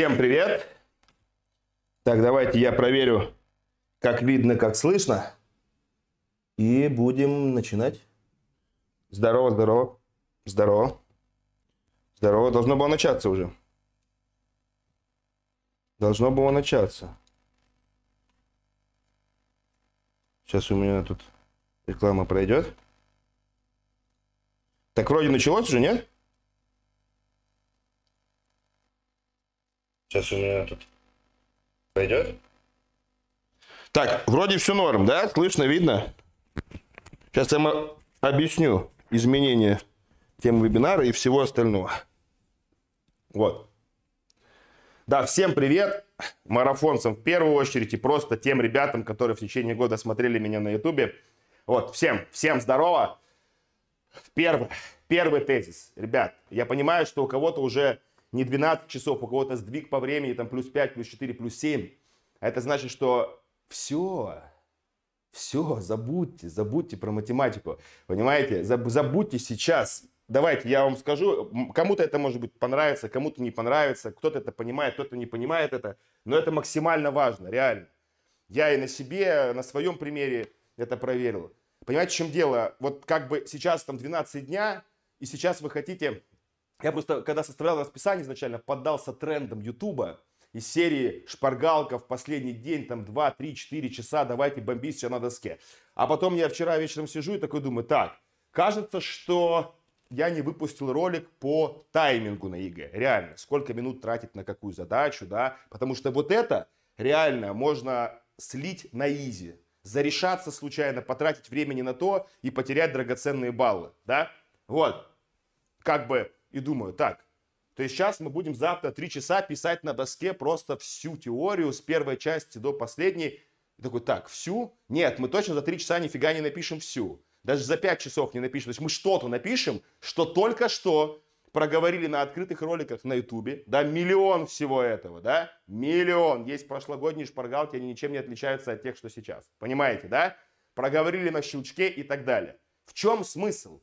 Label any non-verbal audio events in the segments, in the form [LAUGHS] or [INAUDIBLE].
Всем привет! Так, давайте я проверю, как видно, как слышно. И будем начинать. Здорово, здорово, здорово. Здорово, должно было начаться уже. Должно было начаться. Сейчас у меня тут реклама пройдет. Так, вроде началось уже, нет? Сейчас у меня тут пойдет. Так, вроде все норм, да? Слышно, видно? Сейчас я вам объясню изменения темы вебинара и всего остального. Вот. Да, всем привет марафонцам в первую очередь и просто тем ребятам, которые в течение года смотрели меня на ютубе. Вот, всем, всем здорово. Первый, первый тезис. Ребят, я понимаю, что у кого-то уже не 12 часов, у кого-то сдвиг по времени, там плюс 5, плюс 4, плюс 7. А это значит, что все, все, забудьте, забудьте про математику. Понимаете, забудьте сейчас. Давайте я вам скажу, кому-то это может быть понравится, кому-то не понравится, кто-то это понимает, кто-то не понимает это, но это максимально важно, реально. Я и на себе, на своем примере это проверил. Понимаете, в чем дело? Вот как бы сейчас там 12 дня, и сейчас вы хотите я просто, когда составлял расписание изначально, поддался трендам Ютуба из серии «Шпаргалка в последний день, там 2, 3, 4 часа, давайте бомбить все на доске». А потом я вчера вечером сижу и такой думаю, так, кажется, что я не выпустил ролик по таймингу на ЕГЭ. Реально, сколько минут тратить на какую задачу, да? Потому что вот это реально можно слить на изи, зарешаться случайно, потратить времени на то и потерять драгоценные баллы, да? Вот, как бы и думаю, так, то есть сейчас мы будем завтра три часа писать на доске просто всю теорию с первой части до последней. И такой, так, всю? Нет, мы точно за три часа нифига не напишем всю. Даже за пять часов не напишем. То есть мы что-то напишем, что только что проговорили на открытых роликах на ютубе. Да, миллион всего этого, да? Миллион. Есть прошлогодние шпаргалки, они ничем не отличаются от тех, что сейчас. Понимаете, да? Проговорили на щелчке и так далее. В чем смысл?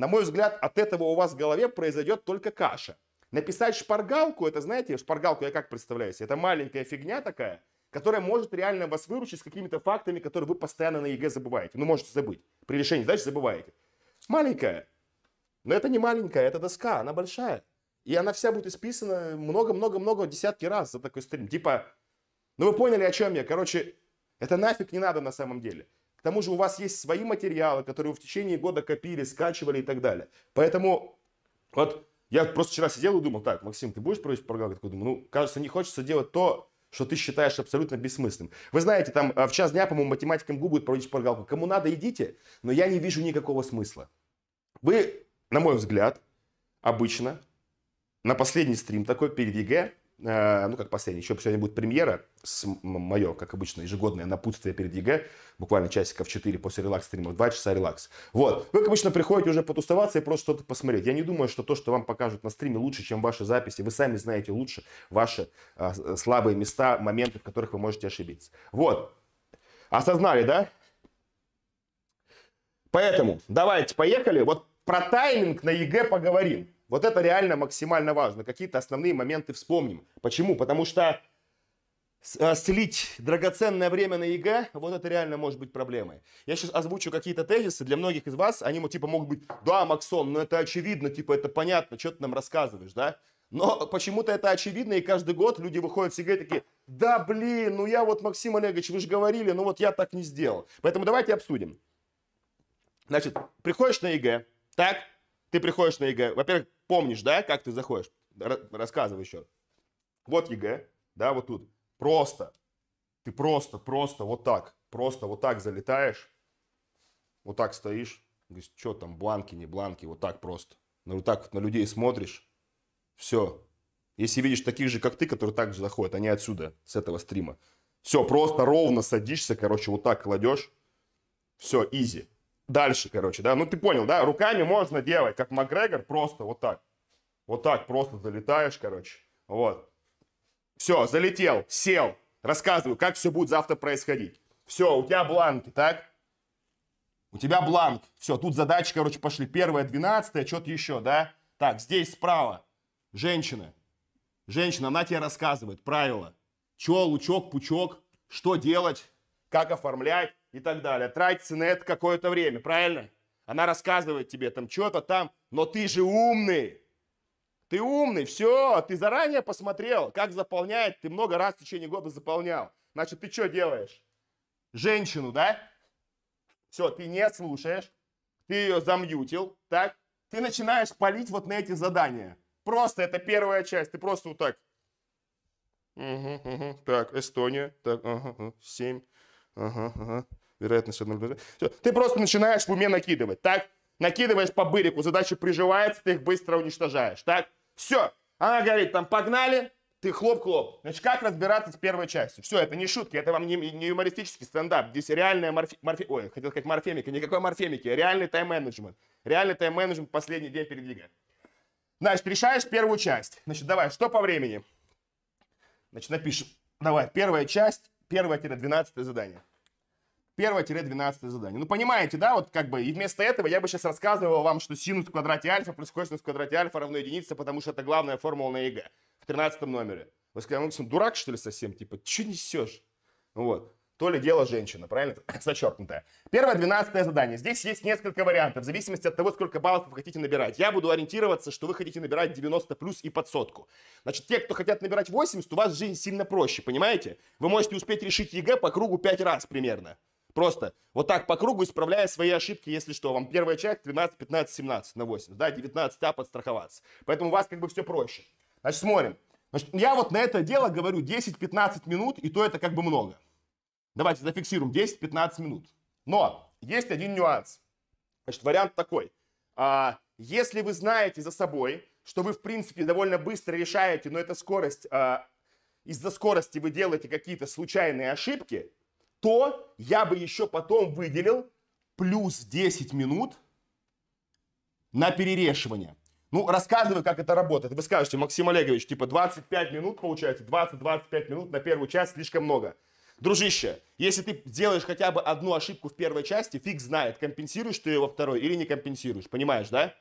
На мой взгляд, от этого у вас в голове произойдет только каша. Написать шпаргалку, это знаете, шпаргалку я как представляю себе, это маленькая фигня такая, которая может реально вас выручить с какими-то фактами, которые вы постоянно на ЕГЭ забываете. Ну, можете забыть. При решении задач забываете. Маленькая. Но это не маленькая, это доска, она большая. И она вся будет исписана много-много-много десятки раз за такой стрим. Типа, ну вы поняли, о чем я. Короче, это нафиг не надо на самом деле. К тому же у вас есть свои материалы, которые вы в течение года копили, скачивали и так далее. Поэтому вот я просто вчера сидел и думал, так, Максим, ты будешь проводить программу? Я такой думаю, ну, кажется, не хочется делать то, что ты считаешь абсолютно бессмысленным. Вы знаете, там э, в час дня, по-моему, математикам МГУ будет проводить шпаргалку. Кому надо, идите, но я не вижу никакого смысла. Вы, на мой взгляд, обычно на последний стрим такой перед ЕГЭ Э, ну как последний, еще сегодня будет премьера, с мое, как обычно, ежегодное напутствие перед ЕГЭ, буквально часиков 4 после релакс-стримов, 2 часа релакс. Вот, вы, как обычно, приходите уже потусоваться и просто что-то посмотреть. Я не думаю, что то, что вам покажут на стриме, лучше, чем ваши записи. Вы сами знаете лучше ваши а, э, слабые места, моменты, в которых вы можете ошибиться. Вот, осознали, да? Поэтому давайте поехали. Вот про тайминг на ЕГЭ поговорим. Вот это реально максимально важно. Какие-то основные моменты вспомним. Почему? Потому что слить а, драгоценное время на ЕГЭ, вот это реально может быть проблемой. Я сейчас озвучу какие-то тезисы, для многих из вас они типа могут быть, да, Максон, но ну это очевидно, типа это понятно, что ты нам рассказываешь, да? Но почему-то это очевидно, и каждый год люди выходят с ЕГЭ такие, да блин, ну я вот, Максим Олегович, вы же говорили, ну вот я так не сделал. Поэтому давайте обсудим. Значит, приходишь на ЕГЭ, так? Ты приходишь на ЕГЭ, во-первых, Помнишь, да, как ты заходишь? Рассказывай еще. Вот ЕГЭ, да, вот тут. Просто. Ты просто, просто вот так. Просто вот так залетаешь. Вот так стоишь. Говоришь, что там, бланки, не бланки. Вот так просто. Ну, вот так вот на людей смотришь. Все. Если видишь таких же, как ты, которые так же заходят, они отсюда, с этого стрима. Все, просто ровно садишься, короче, вот так кладешь. Все, изи дальше, короче, да, ну ты понял, да, руками можно делать, как Макгрегор, просто вот так, вот так просто залетаешь, короче, вот. Все, залетел, сел, рассказываю, как все будет завтра происходить. Все, у тебя бланки, так? У тебя бланк. Все, тут задачи, короче, пошли. Первая, двенадцатая, что-то еще, да? Так, здесь справа женщина. Женщина, она тебе рассказывает правила. Че, лучок, пучок, что делать, как оформлять, и так далее. Тратится на это какое-то время, правильно? Она рассказывает тебе там что-то там, но ты же умный. Ты умный, все, ты заранее посмотрел, как заполняет, ты много раз в течение года заполнял. Значит, ты что делаешь? Женщину, да? Все, ты не слушаешь, ты ее замьютил, так? Ты начинаешь палить вот на эти задания. Просто это первая часть, ты просто вот так. Угу, угу. Так, Эстония, так, ага, ага. ага, ага вероятность 1,0. Все. Ты просто начинаешь в уме накидывать, так? Накидываешь по бырику, задача приживается, ты их быстро уничтожаешь, так? Все. Она говорит, там, погнали, ты хлоп-хлоп. Значит, как разбираться с первой частью? Все, это не шутки, это вам не, не юмористический стендап. Здесь реальная морфи... морфи... Ой, хотел как морфемика. Никакой морфемики, реальный тайм-менеджмент. Реальный тайм-менеджмент последний день перед лигой. Значит, решаешь первую часть. Значит, давай, что по времени? Значит, напишем. Давай, первая часть, первое-12 задание. 1 двенадцатое задание. Ну, понимаете, да, вот как бы, и вместо этого я бы сейчас рассказывал вам, что синус в квадрате альфа плюс косинус в квадрате альфа равно единице, потому что это главная формула на ЕГЭ в тринадцатом номере. Вы сказали, Максим, «Ну, дурак, что ли, совсем? Типа, что несешь? Вот. То ли дело женщина, правильно? [LAUGHS] Зачеркнутое. Первое, двенадцатое задание. Здесь есть несколько вариантов, в зависимости от того, сколько баллов вы хотите набирать. Я буду ориентироваться, что вы хотите набирать 90 плюс и под сотку. Значит, те, кто хотят набирать 80, у вас жизнь сильно проще, понимаете? Вы можете успеть решить ЕГЭ по кругу 5 раз примерно. Просто вот так по кругу исправляя свои ошибки, если что. Вам первая часть 13, 15, 17 на 8, да, 19А подстраховаться. Поэтому у вас как бы все проще. Значит, смотрим. Значит, я вот на это дело говорю 10-15 минут, и то это как бы много. Давайте зафиксируем 10-15 минут. Но есть один нюанс. Значит, вариант такой. А, если вы знаете за собой, что вы, в принципе, довольно быстро решаете, но это скорость, а, из-за скорости вы делаете какие-то случайные ошибки, то я бы еще потом выделил плюс 10 минут на перерешивание. Ну, рассказываю как это работает. Вы скажете, Максим Олегович, типа 25 минут получается, 20-25 минут на первую часть слишком много. Дружище, если ты делаешь хотя бы одну ошибку в первой части, фиг знает, компенсируешь ты ее во второй или не компенсируешь, понимаешь, да?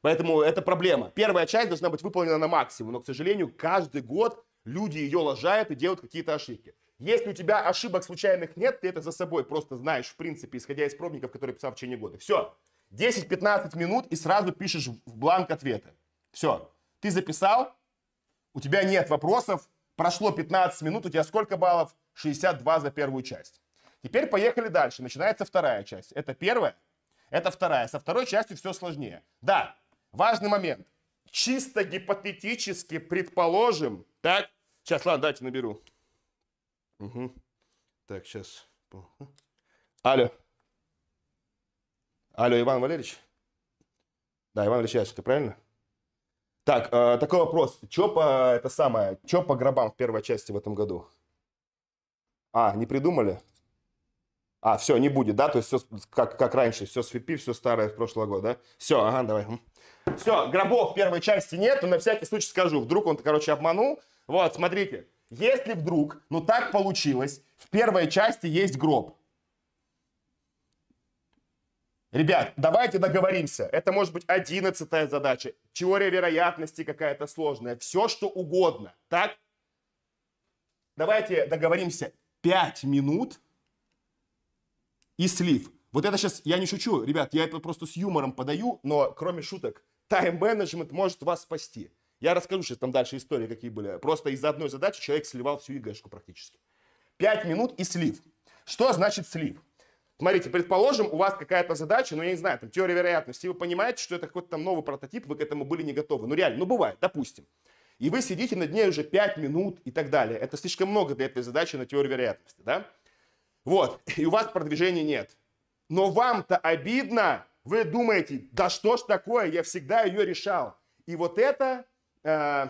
Поэтому это проблема. Первая часть должна быть выполнена на максимум, но, к сожалению, каждый год люди ее лажают и делают какие-то ошибки. Если у тебя ошибок случайных нет, ты это за собой просто знаешь, в принципе, исходя из пробников, которые писал в течение года. Все. 10-15 минут и сразу пишешь в бланк ответа. Все. Ты записал, у тебя нет вопросов, прошло 15 минут, у тебя сколько баллов? 62 за первую часть. Теперь поехали дальше. Начинается вторая часть. Это первая, это вторая. Со второй частью все сложнее. Да, важный момент. Чисто гипотетически предположим, так, сейчас, ладно, дайте наберу. Угу. Так, сейчас. Хм. Алло. Алло, Иван Валерьевич? Да, Иван Валерьевич Ященко, правильно? Так, э, такой вопрос. Че по, это самое, че по гробам в первой части в этом году? А, не придумали? А, все, не будет, да? То есть все как, как раньше, все свипи, все старое с прошлого года, да? Все, ага, давай. Хм. Все, гробов в первой части нет, но на всякий случай скажу. Вдруг он, короче, обманул. Вот, смотрите. Если вдруг, ну так получилось, в первой части есть гроб. Ребят, давайте договоримся. Это может быть одиннадцатая задача, теория вероятности какая-то сложная, все что угодно. Так? Давайте договоримся. Пять минут и слив. Вот это сейчас, я не шучу, ребят, я это просто с юмором подаю, но кроме шуток, тайм-менеджмент может вас спасти. Я расскажу сейчас там дальше истории, какие были. Просто из-за одной задачи человек сливал всю ЕГЭшку практически. Пять минут и слив. Что значит слив? Смотрите, предположим, у вас какая-то задача, ну, я не знаю, там, теория вероятности, вы понимаете, что это какой-то там новый прототип, вы к этому были не готовы. Ну, реально, ну, бывает, допустим. И вы сидите над ней уже 5 минут и так далее. Это слишком много для этой задачи на теории вероятности, да? Вот, и у вас продвижения нет. Но вам-то обидно, вы думаете, да что ж такое, я всегда ее решал. И вот это э,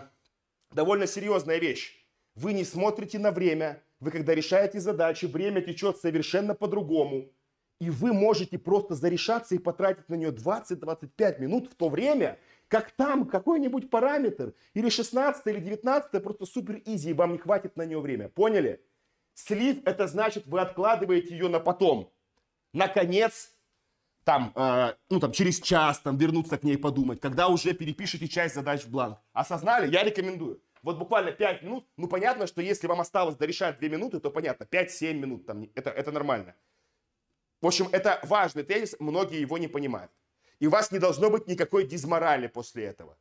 довольно серьезная вещь. Вы не смотрите на время, вы когда решаете задачи, время течет совершенно по-другому. И вы можете просто зарешаться и потратить на нее 20-25 минут в то время, как там какой-нибудь параметр, или 16 или 19 просто супер изи, и вам не хватит на нее время. Поняли? Слив – это значит, вы откладываете ее на потом. Наконец там, э, ну, там, через час, там, вернуться к ней подумать, когда уже перепишите часть задач в бланк. Осознали? Я рекомендую. Вот буквально 5 минут, ну, понятно, что если вам осталось дорешать 2 минуты, то понятно, 5-7 минут, там, это, это нормально. В общем, это важный тезис, многие его не понимают. И у вас не должно быть никакой дизморали после этого.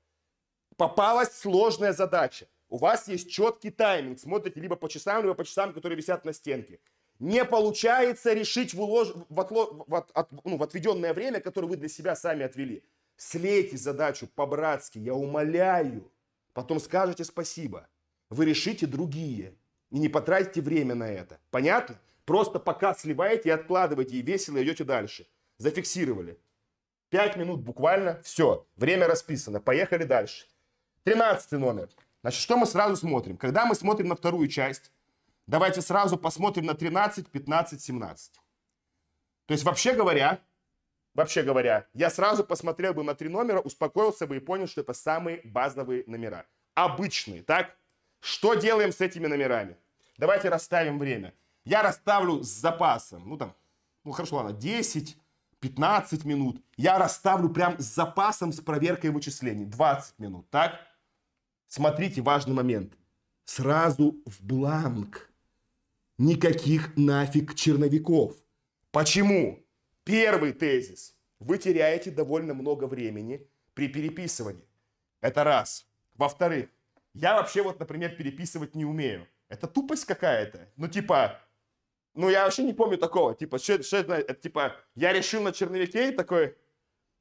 Попалась сложная задача. У вас есть четкий тайминг. Смотрите либо по часам, либо по часам, которые висят на стенке не получается решить в, улож... в, отло... в, от... От... Ну, в отведенное время, которое вы для себя сами отвели. Слейте задачу по-братски, я умоляю. Потом скажете спасибо. Вы решите другие. И не потратите время на это. Понятно? Просто пока сливаете и откладываете, и весело идете дальше. Зафиксировали. Пять минут буквально, все, время расписано, поехали дальше. Тринадцатый номер. Значит, что мы сразу смотрим? Когда мы смотрим на вторую часть, Давайте сразу посмотрим на 13, 15, 17. То есть, вообще говоря, вообще говоря, я сразу посмотрел бы на три номера, успокоился бы и понял, что это самые базовые номера. Обычные, так? Что делаем с этими номерами? Давайте расставим время. Я расставлю с запасом, ну там, ну хорошо, ладно, 10, 15 минут. Я расставлю прям с запасом, с проверкой вычислений. 20 минут, так? Смотрите, важный момент. Сразу в бланк Никаких нафиг черновиков. Почему? Первый тезис. Вы теряете довольно много времени при переписывании. Это раз. Во-вторых, я вообще вот, например, переписывать не умею. Это тупость какая-то. Ну, типа, ну, я вообще не помню такого. Типа, что это, это, типа, я решил на черновике и такой,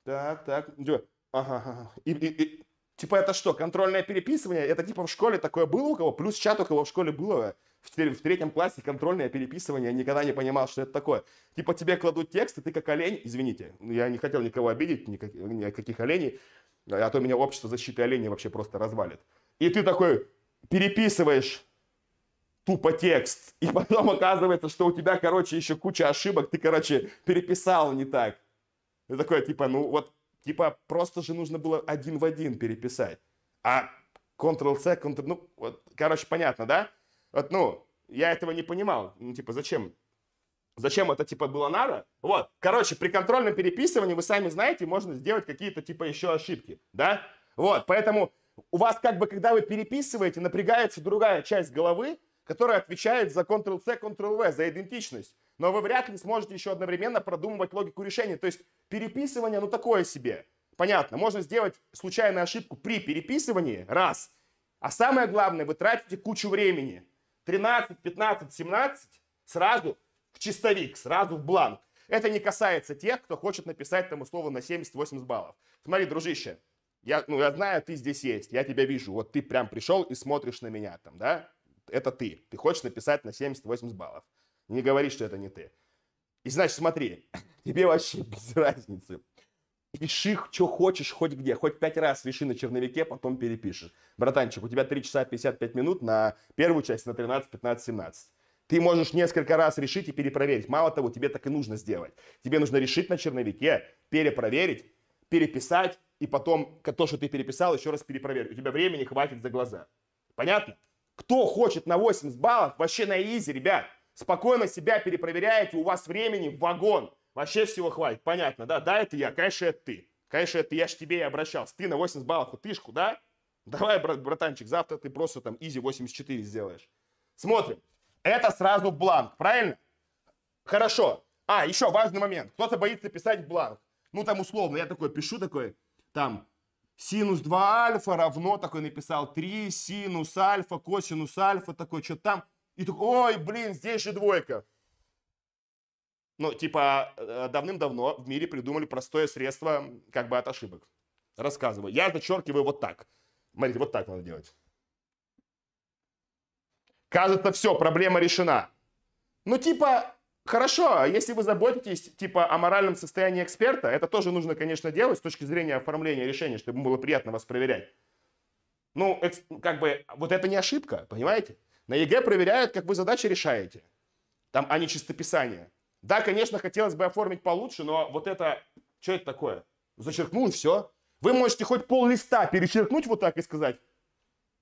так, так, ага, ага. И, и, и, Типа это что, контрольное переписывание? Это типа в школе такое было у кого? Плюс чат у кого в школе было? В, в третьем классе контрольное переписывание, я никогда не понимал, что это такое. Типа тебе кладут текст, и ты как олень, извините, я не хотел никого обидеть, никак, никаких оленей, а то меня общество защиты оленей вообще просто развалит. И ты такой переписываешь тупо текст, и потом оказывается, что у тебя, короче, еще куча ошибок, ты, короче, переписал не так. и такой, типа, ну вот Типа, просто же нужно было один в один переписать. А Ctrl-C, Ctrl... Ну, вот, короче, понятно, да? Вот, ну, я этого не понимал. Ну, типа, зачем? Зачем это, типа, было надо? Вот, короче, при контрольном переписывании, вы сами знаете, можно сделать какие-то, типа, еще ошибки, да? Вот, поэтому у вас, как бы, когда вы переписываете, напрягается другая часть головы, которая отвечает за Ctrl-C, Ctrl-V, за идентичность но вы вряд ли сможете еще одновременно продумывать логику решения. То есть переписывание, ну такое себе. Понятно, можно сделать случайную ошибку при переписывании, раз. А самое главное, вы тратите кучу времени. 13, 15, 17 сразу в чистовик, сразу в бланк. Это не касается тех, кто хочет написать тому условно на 70-80 баллов. Смотри, дружище, я, ну, я знаю, ты здесь есть, я тебя вижу. Вот ты прям пришел и смотришь на меня там, да? Это ты. Ты хочешь написать на 70-80 баллов. Не говори, что это не ты. И значит, смотри, [COUGHS] тебе вообще без разницы. Пиши, что хочешь, хоть где. Хоть пять раз реши на черновике, потом перепишешь. Братанчик, у тебя 3 часа 55 минут на первую часть, на 13, 15, 17. Ты можешь несколько раз решить и перепроверить. Мало того, тебе так и нужно сделать. Тебе нужно решить на черновике, перепроверить, переписать, и потом то, что ты переписал, еще раз перепроверить. У тебя времени хватит за глаза. Понятно? Кто хочет на 80 баллов, вообще на изи, ребят спокойно себя перепроверяете, у вас времени вагон. Вообще всего хватит, понятно, да? Да, это я, конечно, это ты. Конечно, это я ж тебе и обращался. Ты на 80 баллов тышку, да? Давай, брат, братанчик, завтра ты просто там изи 84 сделаешь. Смотрим. Это сразу бланк, правильно? Хорошо. А, еще важный момент. Кто-то боится писать бланк. Ну, там условно, я такой пишу, такой, там, синус 2 альфа равно, такой написал, 3 синус альфа, косинус альфа, такой, что там. И такой, ой, блин, здесь же двойка. Ну, типа, э, давным-давно в мире придумали простое средство как бы от ошибок. Рассказываю. Я зачеркиваю вот так. Смотрите, вот так надо делать. Кажется, все, проблема решена. Ну, типа, хорошо, а если вы заботитесь, типа, о моральном состоянии эксперта, это тоже нужно, конечно, делать с точки зрения оформления решения, чтобы ему было приятно вас проверять. Ну, как бы, вот это не ошибка, понимаете? На ЕГЭ проверяют, как вы задачи решаете, там, а не чистописание. Да, конечно, хотелось бы оформить получше, но вот это, что это такое? Зачеркнул и все. Вы можете хоть пол листа перечеркнуть вот так и сказать,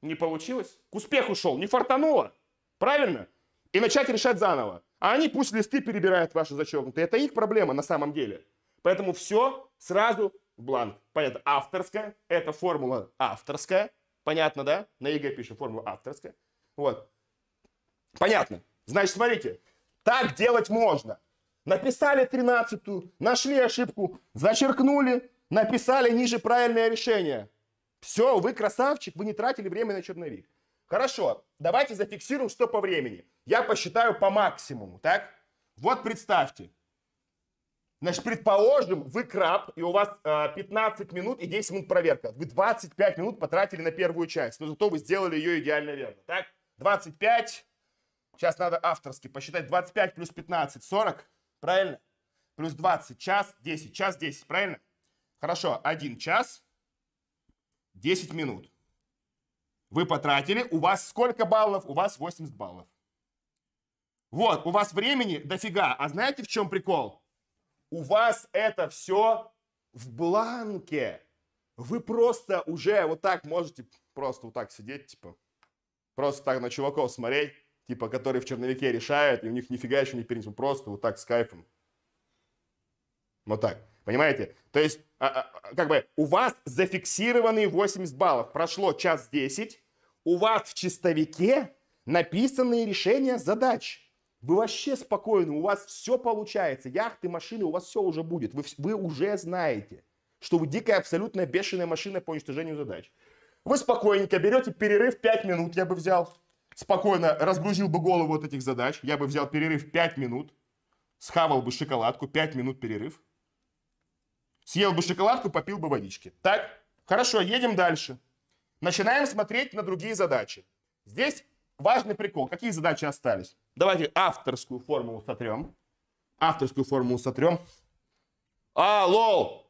не получилось, к успеху шел, не фартануло, правильно? И начать решать заново. А они пусть листы перебирают ваши зачеркнутые. Это их проблема на самом деле. Поэтому все сразу бланк. Понятно, авторская, это формула авторская, понятно, да? На ЕГЭ пишем формула авторская. Вот. Понятно. Значит, смотрите, так делать можно. Написали 13-ю, нашли ошибку, зачеркнули, написали ниже правильное решение. Все, вы красавчик, вы не тратили время на черновик. Хорошо, давайте зафиксируем, что по времени. Я посчитаю по максимуму, так? Вот представьте. Значит, предположим, вы краб, и у вас э, 15 минут и 10 минут проверка. Вы 25 минут потратили на первую часть, но зато вы сделали ее идеально верно, так? 25, Сейчас надо авторски посчитать. 25 плюс 15, 40. Правильно? Плюс 20, час, 10, час, 10. Правильно? Хорошо, 1 час, 10 минут. Вы потратили, у вас сколько баллов? У вас 80 баллов. Вот, у вас времени дофига. А знаете, в чем прикол? У вас это все в бланке. Вы просто уже вот так можете просто вот так сидеть, типа, просто так на чуваков смотреть типа, которые в черновике решают, и у них нифига еще не перенесли, просто вот так с кайфом. Вот так. Понимаете? То есть, а, а, а как бы, у вас зафиксированные 80 баллов. Прошло час 10, у вас в чистовике написанные решения задач. Вы вообще спокойны, у вас все получается. Яхты, машины, у вас все уже будет. Вы, вы уже знаете, что вы дикая, абсолютно бешеная машина по уничтожению задач. Вы спокойненько берете перерыв 5 минут, я бы взял спокойно разгрузил бы голову от этих задач, я бы взял перерыв 5 минут, схавал бы шоколадку, 5 минут перерыв, съел бы шоколадку, попил бы водички. Так? Хорошо, едем дальше. Начинаем смотреть на другие задачи. Здесь важный прикол. Какие задачи остались? Давайте авторскую формулу сотрем. Авторскую формулу сотрем. А, лол!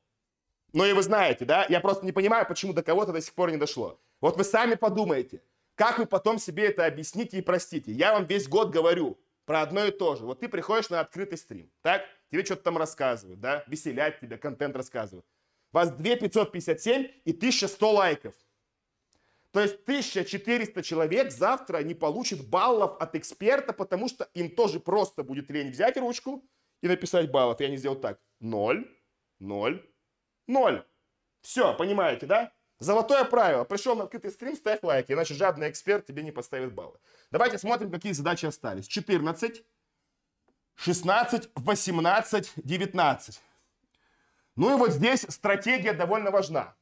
Ну и вы знаете, да? Я просто не понимаю, почему до кого-то до сих пор не дошло. Вот вы сами подумайте – как вы потом себе это объясните и простите? Я вам весь год говорю про одно и то же. Вот ты приходишь на открытый стрим, так? Тебе что-то там рассказывают, да? Веселят тебя, контент рассказывают. У вас 2557 и 1100 лайков. То есть 1400 человек завтра не получит баллов от эксперта, потому что им тоже просто будет лень взять ручку и написать баллов. Я не сделал так. Ноль, ноль, ноль. Все, понимаете, да? Золотое правило. Пришел на открытый стрим, ставь лайки, иначе жадный эксперт тебе не поставит баллы. Давайте смотрим, какие задачи остались. 14, 16, 18, 19. Ну и вот здесь стратегия довольно важна.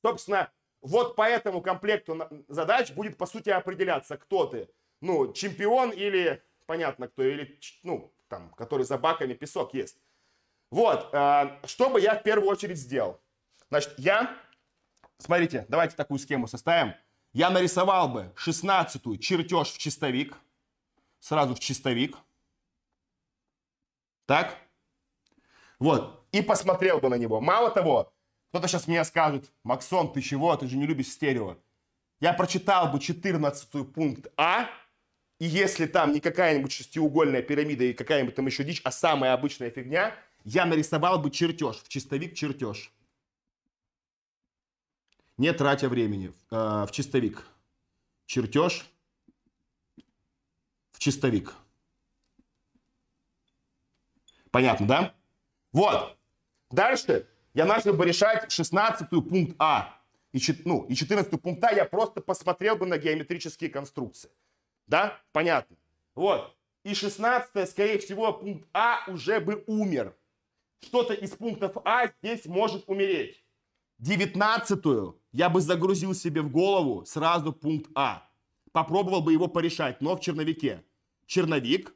Собственно, вот по этому комплекту задач будет, по сути, определяться, кто ты. Ну, чемпион или, понятно, кто, или, ну, там, который за баками песок ест. Вот, э, что бы я в первую очередь сделал? Значит, я Смотрите, давайте такую схему составим. Я нарисовал бы 16-ю чертеж в чистовик. Сразу в чистовик. Так? Вот. И посмотрел бы на него. Мало того, кто-то сейчас мне скажет, Максон, ты чего? Ты же не любишь стерео. Я прочитал бы 14 пункт А, и если там не какая-нибудь шестиугольная пирамида и какая-нибудь там еще дичь, а самая обычная фигня, я нарисовал бы чертеж, в чистовик чертеж не тратя времени, э, в чистовик. Чертеж в чистовик. Понятно, да? Вот. Дальше я начал бы решать 16 пункт А. И, ну, и 14 пункт А я просто посмотрел бы на геометрические конструкции. Да? Понятно. Вот. И 16 скорее всего, пункт А уже бы умер. Что-то из пунктов А здесь может умереть. 19 я бы загрузил себе в голову сразу пункт А. Попробовал бы его порешать, но в черновике. Черновик.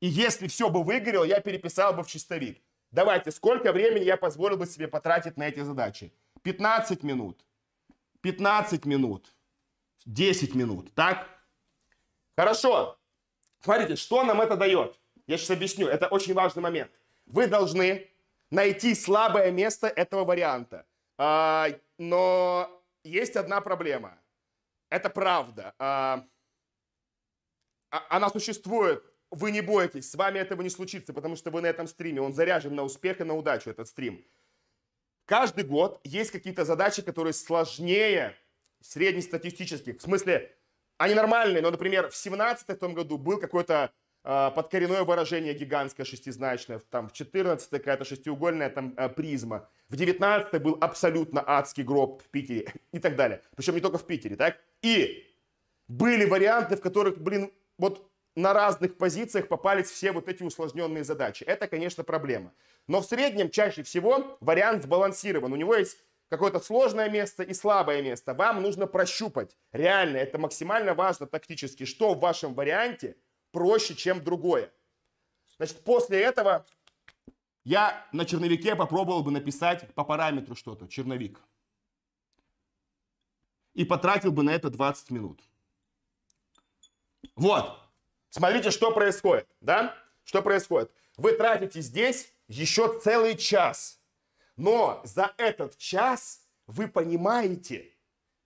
И если все бы выгорело, я переписал бы в чистовик. Давайте, сколько времени я позволил бы себе потратить на эти задачи? 15 минут. 15 минут. 10 минут, так? Хорошо. Смотрите, что нам это дает? Я сейчас объясню. Это очень важный момент. Вы должны найти слабое место этого варианта. А, но есть одна проблема. Это правда. А, а, она существует. Вы не бойтесь, с вами этого не случится, потому что вы на этом стриме. Он заряжен на успех и на удачу, этот стрим. Каждый год есть какие-то задачи, которые сложнее среднестатистических. В смысле, они нормальные, но, например, в 17 году был какой-то э, подкоренное выражение гигантское шестизначное, там в 14 какая-то шестиугольная там э, призма. В 19 был абсолютно адский гроб в Питере [LAUGHS] и так далее. Причем не только в Питере, так? И были варианты, в которых, блин, вот на разных позициях попались все вот эти усложненные задачи. Это, конечно, проблема. Но в среднем чаще всего вариант сбалансирован. У него есть какое-то сложное место и слабое место. Вам нужно прощупать. Реально, это максимально важно тактически, что в вашем варианте проще, чем другое. Значит, после этого я на черновике попробовал бы написать по параметру что-то, черновик. И потратил бы на это 20 минут. Вот. Смотрите, что происходит, да? Что происходит? Вы тратите здесь еще целый час. Но за этот час вы понимаете,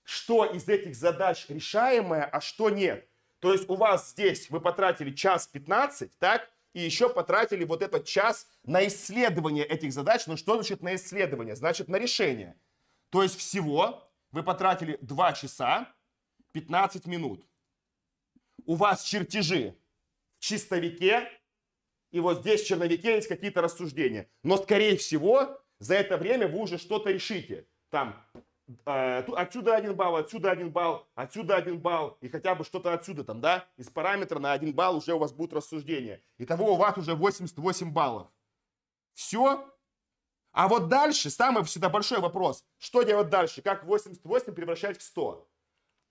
что из этих задач решаемое, а что нет. То есть у вас здесь вы потратили час 15, так? и еще потратили вот этот час на исследование этих задач. Ну что значит на исследование? Значит на решение. То есть всего вы потратили 2 часа 15 минут. У вас чертежи в чистовике, и вот здесь в черновике есть какие-то рассуждения. Но, скорее всего, за это время вы уже что-то решите. Там Э, отсюда один балл, отсюда один балл, отсюда один балл, и хотя бы что-то отсюда там, да, из параметра на один балл уже у вас будут рассуждения. Итого у вас уже 88 баллов. Все? А вот дальше, самый всегда большой вопрос, что делать дальше, как 88 превращать в 100?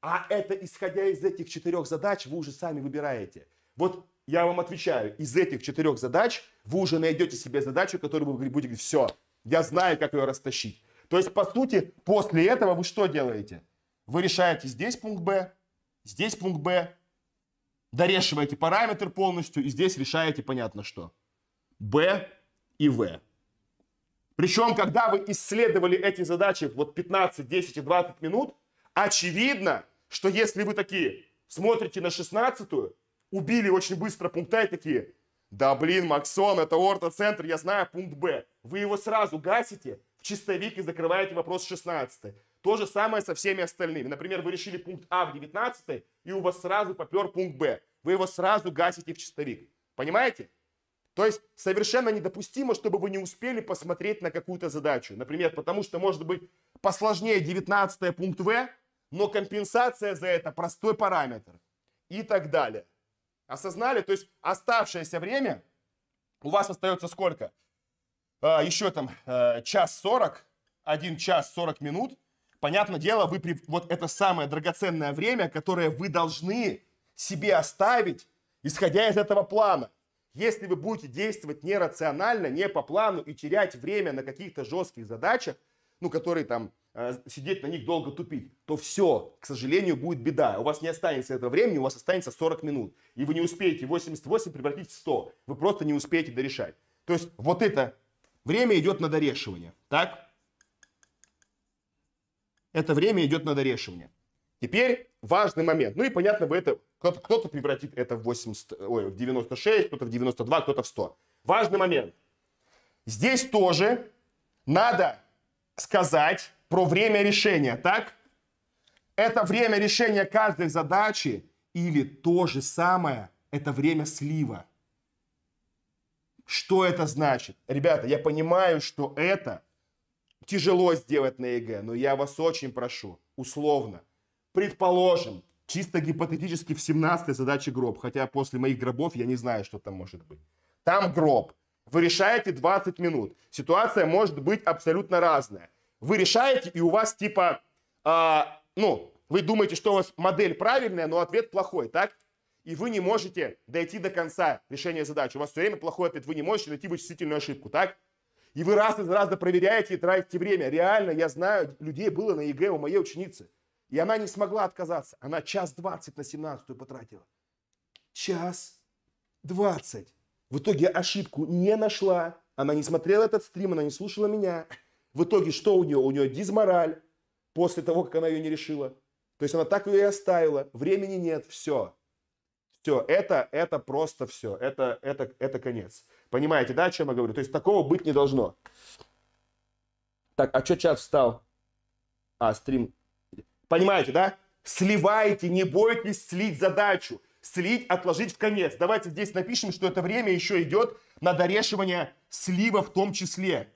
А это, исходя из этих четырех задач, вы уже сами выбираете. Вот я вам отвечаю, из этих четырех задач вы уже найдете себе задачу, которую вы будете говорить, все, я знаю, как ее растащить. То есть, по сути, после этого вы что делаете? Вы решаете здесь пункт Б, здесь пункт Б, дорешиваете параметр полностью, и здесь решаете, понятно, что Б и В. Причем, когда вы исследовали эти задачи вот 15, 10 и 20 минут, очевидно, что если вы такие смотрите на 16 убили очень быстро пункта и такие, да блин, Максон, это ортоцентр, я знаю пункт Б. Вы его сразу гасите, в чистовик и закрываете вопрос 16. То же самое со всеми остальными. Например, вы решили пункт А в 19, и у вас сразу попер пункт Б. Вы его сразу гасите в чистовик. Понимаете? То есть совершенно недопустимо, чтобы вы не успели посмотреть на какую-то задачу. Например, потому что может быть посложнее 19 пункт В, но компенсация за это простой параметр. И так далее. Осознали? То есть оставшееся время у вас остается сколько? А, еще там э, час сорок, один час сорок минут. Понятное дело, вы при... вот это самое драгоценное время, которое вы должны себе оставить, исходя из этого плана. Если вы будете действовать нерационально, не по плану и терять время на каких-то жестких задачах, ну, которые там э, сидеть на них долго тупить, то все, к сожалению, будет беда. У вас не останется этого времени, у вас останется 40 минут. И вы не успеете 88 превратить в 100. Вы просто не успеете дорешать. То есть вот это Время идет на дорешивание, так? Это время идет на дорешивание. Теперь важный момент. Ну и понятно, вы это кто-то кто превратит это в, 80, ой, в 96, кто-то в 92, кто-то в 100. Важный момент. Здесь тоже надо сказать про время решения, так? Это время решения каждой задачи или то же самое, это время слива. Что это значит? Ребята, я понимаю, что это тяжело сделать на ЕГЭ, но я вас очень прошу, условно, предположим, чисто гипотетически в 17 задаче гроб, хотя после моих гробов я не знаю, что там может быть. Там гроб. Вы решаете 20 минут. Ситуация может быть абсолютно разная. Вы решаете, и у вас типа, э, ну, вы думаете, что у вас модель правильная, но ответ плохой, так? и вы не можете дойти до конца решения задачи. У вас все время плохой ответ, вы не можете найти вычислительную ошибку, так? И вы раз за разом проверяете и тратите время. Реально, я знаю, людей было на ЕГЭ у моей ученицы. И она не смогла отказаться. Она час двадцать на семнадцатую потратила. Час двадцать. В итоге ошибку не нашла. Она не смотрела этот стрим, она не слушала меня. В итоге что у нее? У нее дизмораль после того, как она ее не решила. То есть она так ее и оставила. Времени нет, все. Все, это, это просто все. Это, это, это конец. Понимаете, да, о чем я говорю? То есть такого быть не должно. Так, а что чат встал? А, стрим. Понимаете, да? Сливайте, не бойтесь слить задачу. Слить, отложить в конец. Давайте здесь напишем, что это время еще идет на дорешивание слива в том числе.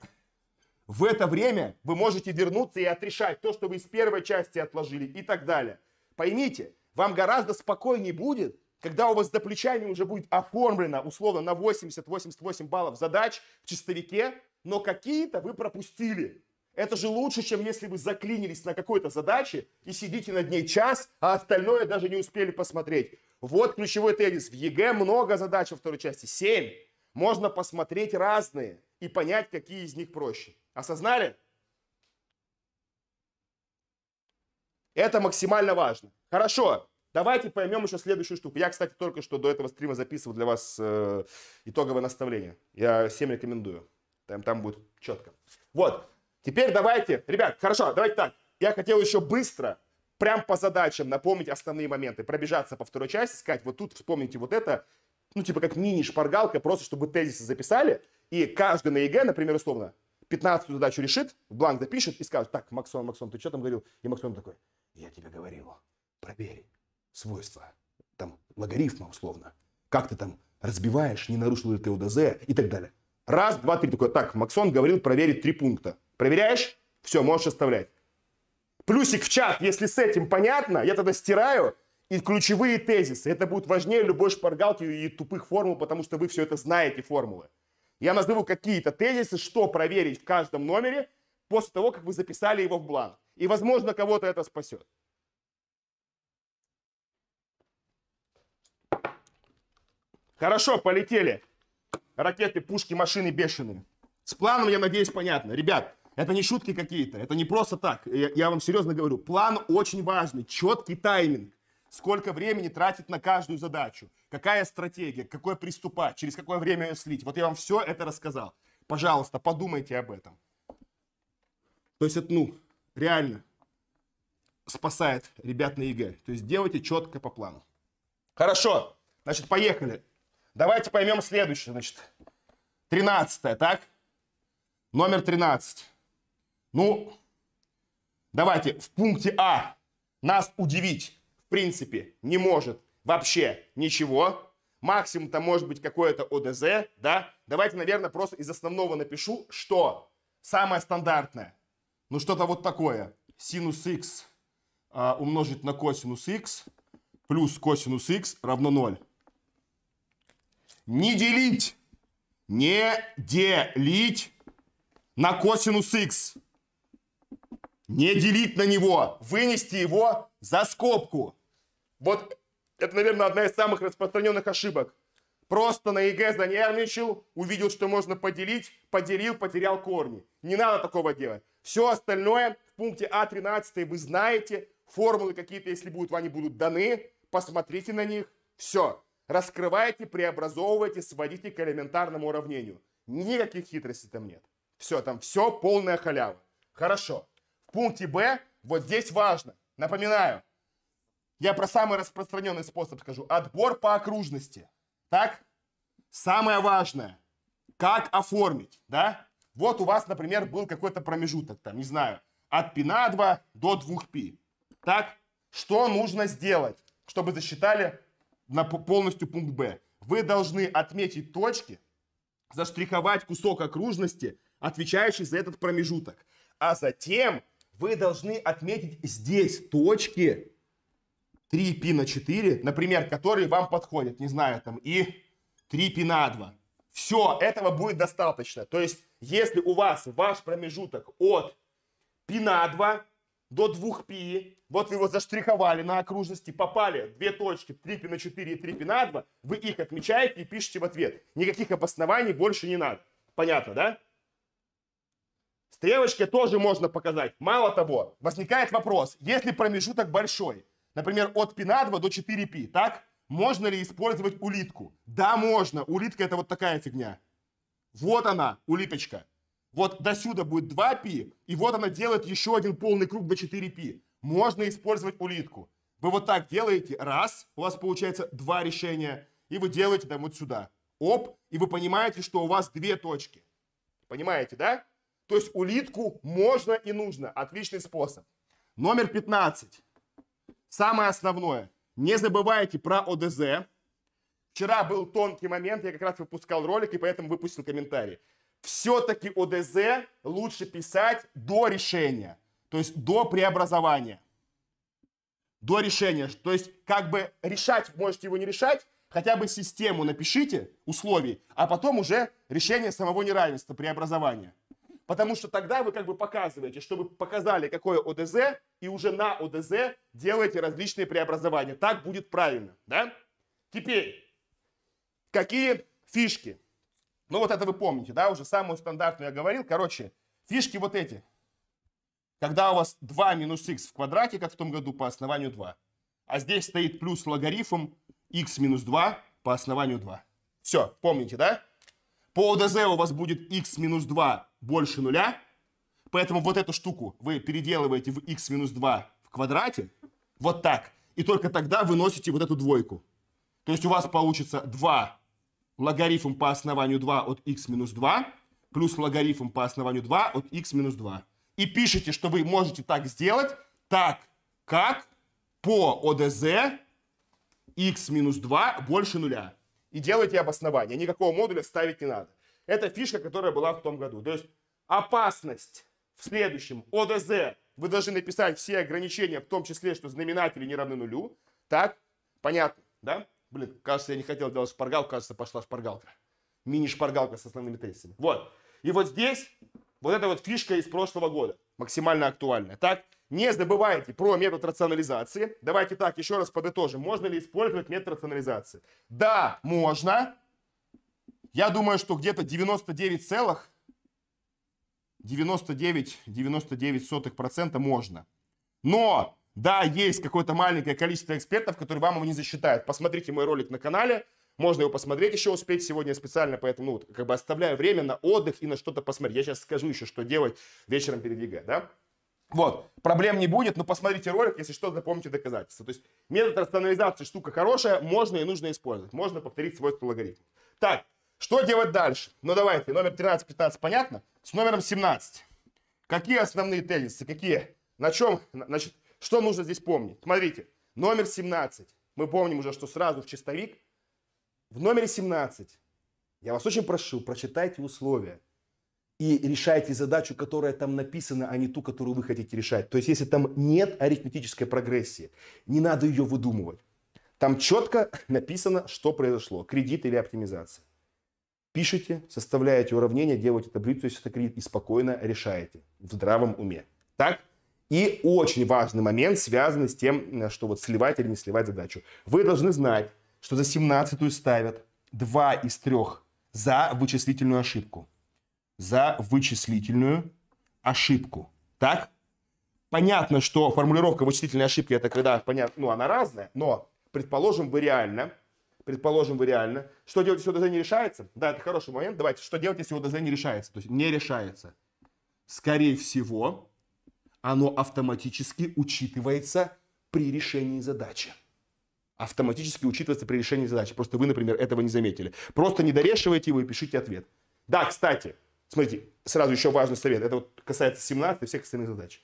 В это время вы можете вернуться и отрешать то, что вы из первой части отложили и так далее. Поймите, вам гораздо спокойнее будет, когда у вас до плечами уже будет оформлено условно на 80-88 баллов задач в чистовике, но какие-то вы пропустили. Это же лучше, чем если вы заклинились на какой-то задаче и сидите над ней час, а остальное даже не успели посмотреть. Вот ключевой тезис. В ЕГЭ много задач во второй части. Семь. Можно посмотреть разные и понять, какие из них проще. Осознали? Это максимально важно. Хорошо. Давайте поймем еще следующую штуку. Я, кстати, только что до этого стрима записывал для вас э, итоговое наставление. Я всем рекомендую. Там, там будет четко. Вот. Теперь давайте, ребят, хорошо, давайте так. Я хотел еще быстро, прям по задачам напомнить основные моменты. Пробежаться по второй части, сказать, вот тут вспомните вот это, ну, типа как мини-шпаргалка, просто чтобы тезисы записали, и каждый на ЕГЭ, например, условно, 15 задачу решит, в бланк запишет и скажет, так, Максон, Максон, ты что там говорил? И Максон такой, я тебе говорил, проверь свойства, там, логарифма условно. Как ты там разбиваешь, не нарушил ли ты ОДЗ и так далее. Раз, два, три. Такой, так, Максон говорил проверить три пункта. Проверяешь? Все, можешь оставлять. Плюсик в чат, если с этим понятно, я тогда стираю и ключевые тезисы. Это будет важнее любой шпаргалки и тупых формул, потому что вы все это знаете, формулы. Я назову какие-то тезисы, что проверить в каждом номере после того, как вы записали его в бланк. И, возможно, кого-то это спасет. Хорошо, полетели. Ракеты, пушки, машины бешеные. С планом, я надеюсь, понятно. Ребят, это не шутки какие-то, это не просто так. Я, я вам серьезно говорю, план очень важный, четкий тайминг. Сколько времени тратить на каждую задачу, какая стратегия, какой приступать, через какое время ее слить. Вот я вам все это рассказал. Пожалуйста, подумайте об этом. То есть это, ну, реально спасает ребят на ЕГЭ. То есть делайте четко по плану. Хорошо, значит, поехали. Давайте поймем следующее, значит. тринадцатое, так? Номер 13. Ну, давайте в пункте А нас удивить, в принципе, не может вообще ничего. Максимум то может быть какое-то ОДЗ, да? Давайте, наверное, просто из основного напишу, что самое стандартное. Ну, что-то вот такое. Синус x э, а, умножить на косинус x плюс косинус x равно 0 не делить, не делить на косинус x. Не делить на него, вынести его за скобку. Вот это, наверное, одна из самых распространенных ошибок. Просто на ЕГЭ занервничал, увидел, что можно поделить, поделил, потерял корни. Не надо такого делать. Все остальное в пункте А13 вы знаете, формулы какие-то, если будут, они будут даны, посмотрите на них, все. Раскрывайте, преобразовывайте, сводите к элементарному уравнению. Никаких хитростей там нет. Все, там все полная халява. Хорошо. В пункте Б вот здесь важно. Напоминаю, я про самый распространенный способ скажу. Отбор по окружности. Так? Самое важное. Как оформить, да? Вот у вас, например, был какой-то промежуток, там, не знаю, от π на 2 до 2 пи. Так? Что нужно сделать, чтобы засчитали на полностью пункт Б. Вы должны отметить точки, заштриховать кусок окружности, отвечающий за этот промежуток. А затем вы должны отметить здесь точки 3 пи на 4, например, которые вам подходят, не знаю, там, и 3 пи на 2. Все, этого будет достаточно. То есть, если у вас ваш промежуток от пи на 2 до 2π. Вот вы его заштриховали на окружности, попали две точки, 3π на 4 и 3π на 2. Вы их отмечаете и пишете в ответ. Никаких обоснований больше не надо. Понятно, да? Стрелочки тоже можно показать. Мало того, возникает вопрос, если промежуток большой, например, от π на 2 до 4π, так? Можно ли использовать улитку? Да, можно. Улитка это вот такая фигня. Вот она, улиточка. Вот до сюда будет 2π, и вот она делает еще один полный круг до 4π. Можно использовать улитку. Вы вот так делаете раз, у вас получается два решения, и вы делаете там вот сюда. Оп, и вы понимаете, что у вас две точки. Понимаете, да? То есть улитку можно и нужно. Отличный способ. Номер 15. Самое основное. Не забывайте про ОДЗ. Вчера был тонкий момент, я как раз выпускал ролик, и поэтому выпустил комментарий все-таки ОДЗ лучше писать до решения, то есть до преобразования. До решения, то есть как бы решать, можете его не решать, хотя бы систему напишите условий, а потом уже решение самого неравенства, преобразования. Потому что тогда вы как бы показываете, что вы показали, какое ОДЗ, и уже на ОДЗ делаете различные преобразования. Так будет правильно, да? Теперь, какие фишки? Ну вот это вы помните, да, уже самую стандартную я говорил. Короче, фишки вот эти. Когда у вас 2 минус x в квадрате, как в том году, по основанию 2. А здесь стоит плюс логарифм x минус 2 по основанию 2. Все, помните, да? По ОДЗ у вас будет x минус 2 больше нуля. Поэтому вот эту штуку вы переделываете в x минус 2 в квадрате. Вот так. И только тогда выносите вот эту двойку. То есть у вас получится 2 логарифм по основанию 2 от x минус 2 плюс логарифм по основанию 2 от x минус 2. И пишите, что вы можете так сделать, так как по ОДЗ x минус 2 больше нуля. И делайте обоснование. Никакого модуля ставить не надо. Это фишка, которая была в том году. То есть опасность в следующем. ОДЗ вы должны написать все ограничения, в том числе, что знаменатели не равны нулю. Так? Понятно, да? Блин, кажется, я не хотел делать шпаргалку, кажется, пошла шпаргалка. Мини-шпаргалка с основными тестами. Вот. И вот здесь вот эта вот фишка из прошлого года, максимально актуальная. Так, не забывайте про метод рационализации. Давайте так, еще раз подытожим. Можно ли использовать метод рационализации? Да, можно. Я думаю, что где-то 99 целых 99,99% 99 можно. Но да, есть какое-то маленькое количество экспертов, которые вам его не засчитают. Посмотрите мой ролик на канале, можно его посмотреть еще успеть сегодня специально, поэтому ну, как бы оставляю время на отдых и на что-то посмотреть. Я сейчас скажу еще, что делать вечером перед ЕГЭ, да? Вот, проблем не будет, но посмотрите ролик, если что, запомните доказательства. То есть метод рационализации штука хорошая, можно и нужно использовать. Можно повторить свойства логарифма. Так, что делать дальше? Ну давайте, номер 13-15 понятно. С номером 17. Какие основные тезисы? Какие? На чем? Значит, что нужно здесь помнить? Смотрите, номер 17. Мы помним уже, что сразу в чистовик. В номере 17 я вас очень прошу, прочитайте условия и решайте задачу, которая там написана, а не ту, которую вы хотите решать. То есть, если там нет арифметической прогрессии, не надо ее выдумывать. Там четко [LAUGHS] написано, что произошло, кредит или оптимизация. Пишите, составляете уравнение, делаете таблицу, если это кредит, и спокойно решаете в здравом уме. Так? И очень важный момент связан с тем, э, что вот сливать или не сливать задачу. Вы должны знать, что за 17 ставят 2 из 3 за вычислительную ошибку. За вычислительную ошибку. Так? Понятно, что формулировка вычислительной ошибки это когда, понятно, ну она разная, но предположим, вы реально предположим, вы реально. Что делать, если УДЗ не решается? Да, это хороший момент. Давайте, что делать, если УДЗ не решается? То есть не решается. Скорее всего, оно автоматически учитывается при решении задачи. Автоматически учитывается при решении задачи. Просто вы, например, этого не заметили. Просто не дорешивайте его и пишите ответ. Да, кстати, смотрите, сразу еще важный совет. Это вот касается 17 и всех остальных задач.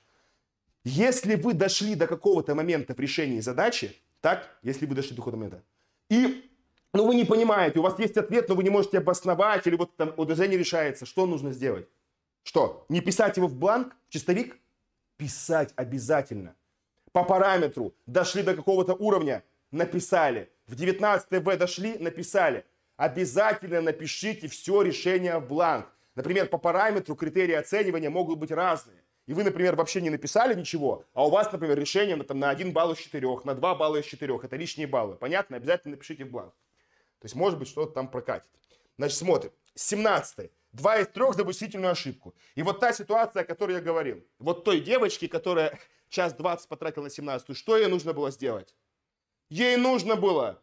Если вы дошли до какого-то момента в решении задачи, так, если вы дошли до какого-то момента, и ну, вы не понимаете, у вас есть ответ, но вы не можете обосновать, или вот там ОДЗ не решается, что нужно сделать? Что, не писать его в бланк, в чистовик? писать обязательно. По параметру дошли до какого-то уровня, написали. В 19 В дошли, написали. Обязательно напишите все решение в бланк. Например, по параметру критерии оценивания могут быть разные. И вы, например, вообще не написали ничего, а у вас, например, решение на, там, на 1 балл из 4, на 2 балла из 4. Это лишние баллы. Понятно? Обязательно напишите в бланк. То есть, может быть, что-то там прокатит. Значит, смотрим. 17. Два из трех за допустительную ошибку. И вот та ситуация, о которой я говорил. Вот той девочке, которая [LAUGHS] час двадцать потратила на 17 что ей нужно было сделать? Ей нужно было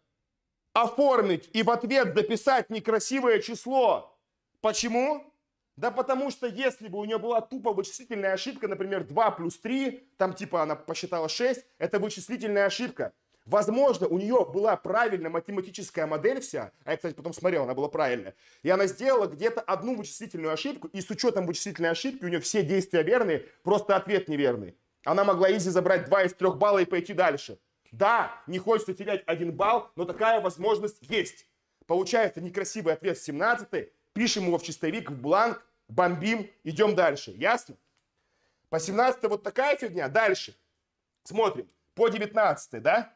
оформить и в ответ дописать некрасивое число. Почему? Да потому что если бы у нее была тупо вычислительная ошибка, например, 2 плюс 3, там типа она посчитала 6, это вычислительная ошибка. Возможно, у нее была правильная математическая модель вся, а я, кстати, потом смотрел, она была правильная, и она сделала где-то одну вычислительную ошибку, и с учетом вычислительной ошибки у нее все действия верные, просто ответ неверный. Она могла изи забрать 2 из 3 балла и пойти дальше. Да, не хочется терять один балл, но такая возможность есть. Получается некрасивый ответ 17 пишем его в чистовик, в бланк, бомбим, идем дальше. Ясно? По 17 вот такая фигня. Дальше. Смотрим. По 19 да?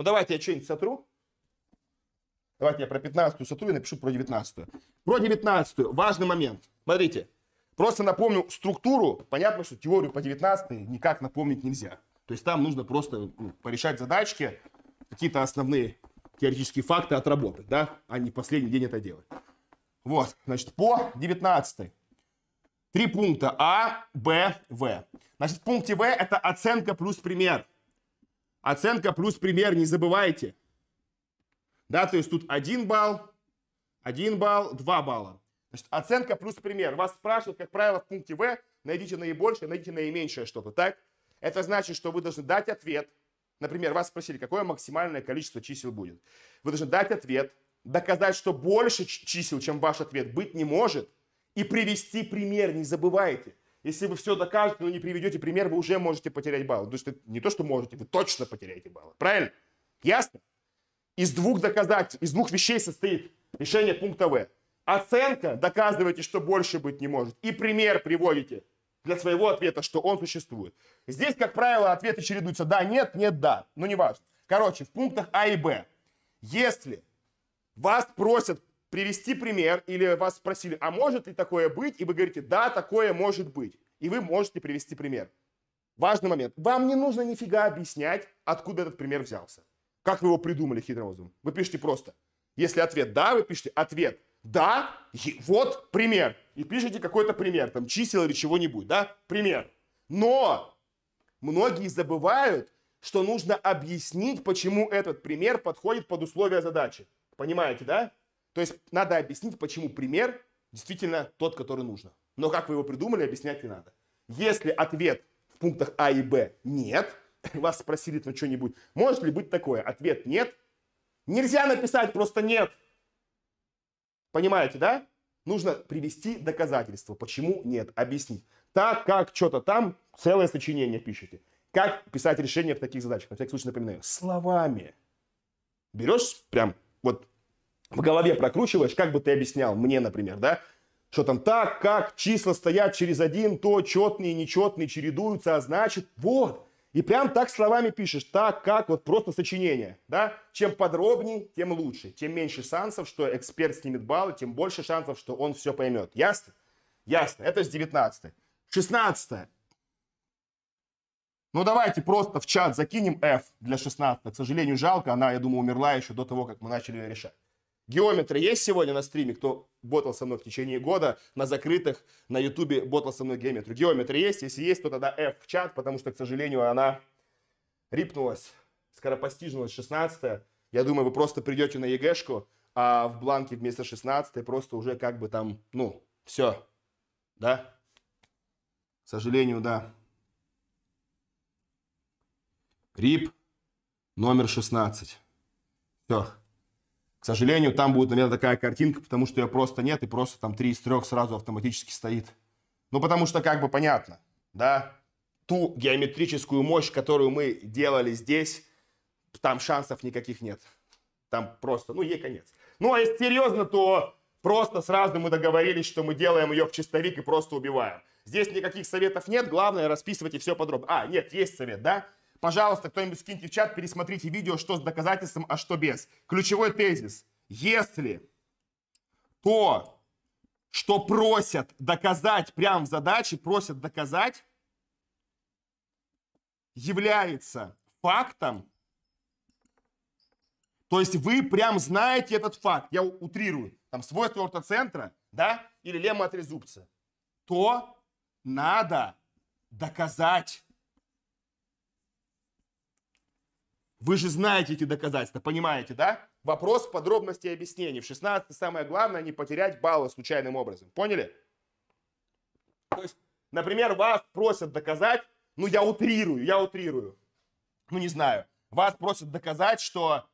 Ну давайте я что-нибудь сотру. Давайте я про 15 сотру и напишу про 19. -ю. Про 19 -ю. важный момент. Смотрите, просто напомню структуру. Понятно, что теорию по 19 никак напомнить нельзя. То есть там нужно просто ну, порешать задачки, какие-то основные теоретические факты отработать, да, а не в последний день это делать. Вот, значит, по 19 -й. Три пункта А, Б, В. Значит, в пункте В это оценка плюс пример. Оценка плюс пример, не забывайте. Да, то есть тут один балл, один балл, два балла. Значит, оценка плюс пример. Вас спрашивают, как правило, в пункте В, найдите наибольшее, найдите наименьшее что-то, так? Это значит, что вы должны дать ответ. Например, вас спросили, какое максимальное количество чисел будет. Вы должны дать ответ, доказать, что больше чисел, чем ваш ответ, быть не может, и привести пример, не забывайте. Если вы все докажете, но не приведете пример, вы уже можете потерять баллы. То есть не то, что можете, вы точно потеряете баллы. Правильно? Ясно? Из двух доказательств, из двух вещей состоит решение пункта В. Оценка, доказываете, что больше быть не может. И пример приводите для своего ответа, что он существует. Здесь, как правило, ответы чередуются да, нет, нет, да. Но не важно. Короче, в пунктах А и Б. Если вас просят привести пример, или вас спросили, а может ли такое быть, и вы говорите, да, такое может быть, и вы можете привести пример. Важный момент. Вам не нужно нифига объяснять, откуда этот пример взялся. Как вы его придумали хитрым образом? Вы пишете просто. Если ответ «да», вы пишете ответ «да», вот пример. И пишите какой-то пример, там чисел или чего-нибудь, да? Пример. Но многие забывают, что нужно объяснить, почему этот пример подходит под условия задачи. Понимаете, да? То есть надо объяснить, почему пример действительно тот, который нужно. Но как вы его придумали, объяснять не надо. Если ответ в пунктах А и Б нет, [LAUGHS] вас спросили на что-нибудь, может ли быть такое? Ответ нет. Нельзя написать просто нет. Понимаете, да? Нужно привести доказательства, почему нет, объяснить. Так как что-то там, целое сочинение пишете. Как писать решение в таких задачах? На всякий случай напоминаю, словами. Берешь прям вот в голове прокручиваешь, как бы ты объяснял мне, например, да, что там так, как, числа стоят через один, то четные, нечетные чередуются, а значит, вот. И прям так словами пишешь, так, как, вот просто сочинение, да. Чем подробнее, тем лучше. Тем меньше шансов, что эксперт снимет баллы, тем больше шансов, что он все поймет. Ясно? Ясно. Это с 19 16 -е. Ну, давайте просто в чат закинем F для 16 -го. К сожалению, жалко, она, я думаю, умерла еще до того, как мы начали ее решать. Геометры есть сегодня на стриме, кто ботал со мной в течение года на закрытых на ютубе ботал со мной геометру. Геометры есть, если есть, то тогда F в чат, потому что, к сожалению, она рипнулась, скоропостижнулась 16 Я думаю, вы просто придете на ЕГЭшку, а в бланке вместо 16 просто уже как бы там, ну, все, да? К сожалению, да. Рип номер 16. Все. К сожалению, там будет, наверное, такая картинка, потому что ее просто нет, и просто там три из трех сразу автоматически стоит. Ну, потому что, как бы понятно, да, ту геометрическую мощь, которую мы делали здесь, там шансов никаких нет. Там просто, ну, ей конец. Ну, а если серьезно, то просто сразу мы договорились, что мы делаем ее в чистовик и просто убиваем. Здесь никаких советов нет, главное расписывать и все подробно. А, нет, есть совет, да? Пожалуйста, кто-нибудь скиньте в чат, пересмотрите видео, что с доказательством, а что без. Ключевой тезис. Если то, что просят доказать прямо в задаче, просят доказать, является фактом, то есть вы прям знаете этот факт, я утрирую, там свойство ортоцентра, да, или лемма трезубца, то надо доказать. Вы же знаете эти доказательства, понимаете, да? Вопрос подробности и объяснений. В 16 самое главное не потерять баллы случайным образом. Поняли? То есть, например, вас просят доказать, ну я утрирую, я утрирую, ну не знаю, вас просят доказать, что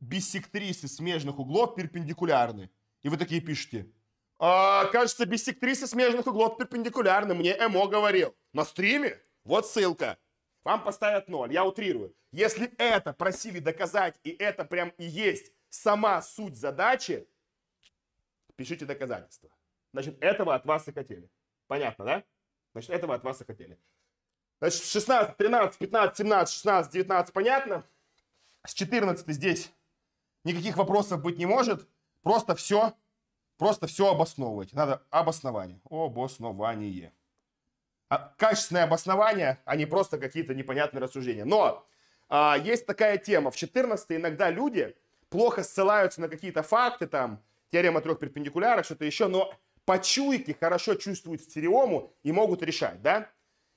биссектрисы смежных углов перпендикулярны. И вы такие пишете, а, кажется, биссектрисы смежных углов перпендикулярны, мне МО говорил. На стриме? Вот ссылка вам поставят ноль. Я утрирую. Если это просили доказать, и это прям и есть сама суть задачи, пишите доказательства. Значит, этого от вас и хотели. Понятно, да? Значит, этого от вас и хотели. Значит, 16, 13, 15, 17, 16, 19, понятно? С 14 здесь никаких вопросов быть не может. Просто все, просто все обосновывать. Надо обоснование. Обоснование. А, качественное обоснование, а не просто какие-то непонятные рассуждения. Но а, есть такая тема. В 14 иногда люди плохо ссылаются на какие-то факты, там, теорема трех перпендикуляров, что-то еще, но по чуйке хорошо чувствуют стереому и могут решать, да?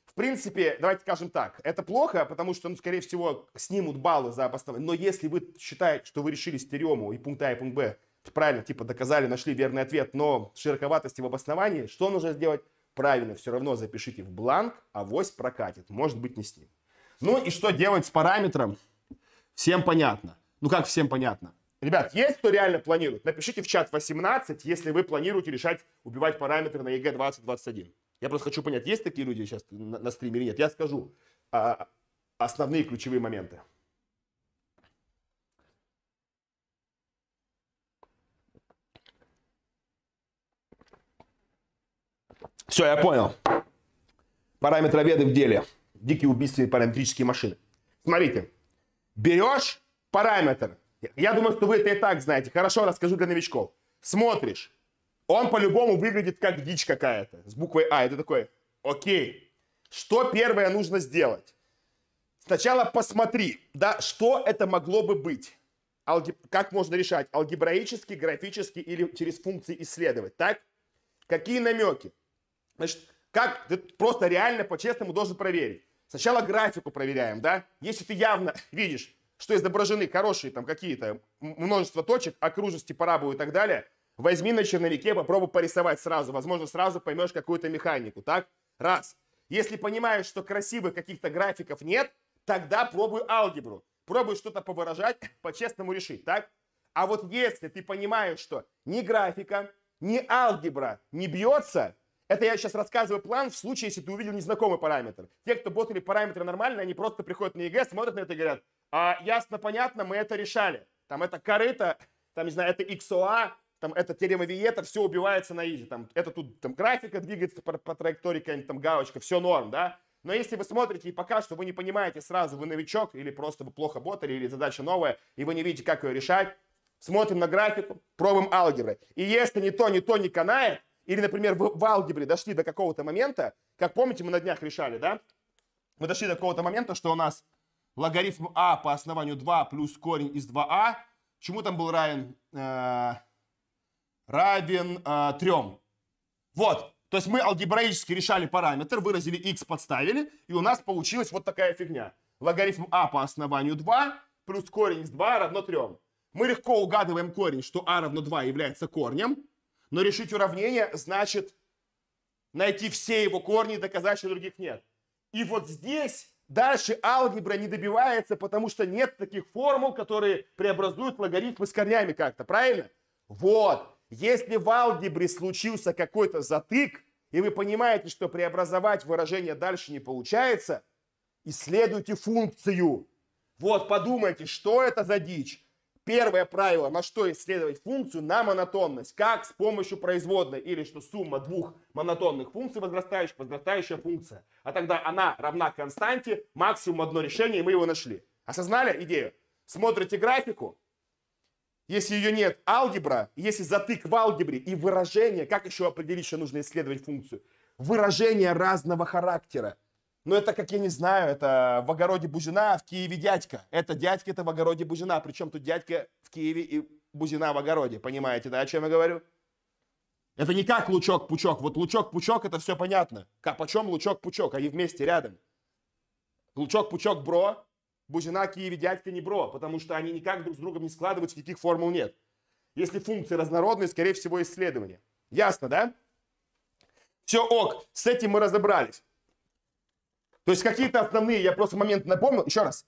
В принципе, давайте скажем так, это плохо, потому что, ну, скорее всего, снимут баллы за обоснование. Но если вы считаете, что вы решили стереому и пункт А, и пункт Б, правильно, типа, доказали, нашли верный ответ, но широковатости в обосновании, что нужно сделать? правильно все равно запишите в бланк, а вось прокатит, может быть не с ним. Ну и что делать с параметром? Всем понятно. Ну как всем понятно? Ребят, есть кто реально планирует? Напишите в чат 18, если вы планируете решать убивать параметры на ЕГЭ 2021. Я просто хочу понять, есть такие люди сейчас на, на стриме или нет. Я скажу а, основные ключевые моменты. Все, я понял. Параметроведы в деле. Дикие убийственные параметрические машины. Смотрите. Берешь параметр. Я думаю, что вы это и так знаете. Хорошо, расскажу для новичков. Смотришь. Он по-любому выглядит как дичь какая-то. С буквой А. Это такой, окей. Что первое нужно сделать? Сначала посмотри, да, что это могло бы быть. Алгеб... Как можно решать? Алгебраически, графически или через функции исследовать, так? Какие намеки? Значит, как ты просто реально по-честному должен проверить. Сначала графику проверяем, да? Если ты явно видишь, что изображены хорошие там какие-то множество точек, окружности, параболы и так далее, возьми на черновике, попробуй порисовать сразу. Возможно, сразу поймешь какую-то механику, так? Раз. Если понимаешь, что красивых каких-то графиков нет, тогда пробуй алгебру. Пробуй что-то повыражать, по-честному решить, так? А вот если ты понимаешь, что ни графика, ни алгебра не бьется, это я сейчас рассказываю план в случае, если ты увидел незнакомый параметр. Те, кто ботали параметры нормально, они просто приходят на ЕГЭ, смотрят на это и говорят, а, ясно, понятно, мы это решали. Там это корыто, там, не знаю, это XOA, а, там это теорема Виета, все убивается на изи. Там, это тут там графика двигается по, по траектории, какая-нибудь там галочка, все норм, да? Но если вы смотрите и пока что вы не понимаете сразу, вы новичок, или просто вы плохо ботали, или задача новая, и вы не видите, как ее решать, смотрим на графику, пробуем алгебры. И если ни то, ни то не канает, или, например, в, в алгебре дошли до какого-то момента, как помните, мы на днях решали, да? Мы дошли до какого-то момента, что у нас логарифм а по основанию 2 плюс корень из 2а, а. чему там был равен? Э, равен э, 3. Вот, то есть мы алгебраически решали параметр, выразили x, подставили, и у нас получилась вот такая фигня. Логарифм а по основанию 2 плюс корень из 2 равно 3. Мы легко угадываем корень, что а равно 2 является корнем. Но решить уравнение значит найти все его корни и доказать, что других нет. И вот здесь дальше алгебра не добивается, потому что нет таких формул, которые преобразуют логарифмы с корнями как-то, правильно? Вот. Если в алгебре случился какой-то затык, и вы понимаете, что преобразовать выражение дальше не получается, исследуйте функцию. Вот подумайте, что это за дичь. Первое правило, на что исследовать функцию, на монотонность. Как с помощью производной или что сумма двух монотонных функций возрастающих, возрастающая функция. А тогда она равна константе, максимум одно решение, и мы его нашли. Осознали идею? Смотрите графику, если ее нет, алгебра, если затык в алгебре и выражение, как еще определить, что нужно исследовать функцию? Выражение разного характера. Но это, как я не знаю, это в огороде Бузина, в Киеве дядька. Это дядька, это в огороде Бузина. Причем тут дядька в Киеве и Бузина в огороде. Понимаете, да, о чем я говорю? Это не как лучок-пучок. Вот лучок-пучок, это все понятно. Как, почем лучок-пучок? Они вместе, рядом. Лучок-пучок бро, Бузина, Киеве дядька не бро, потому что они никак друг с другом не складываются, никаких формул нет. Если функции разнородные, скорее всего, исследования. Ясно, да? Все ок, с этим мы разобрались. То есть какие-то основные, я просто момент напомнил, еще раз.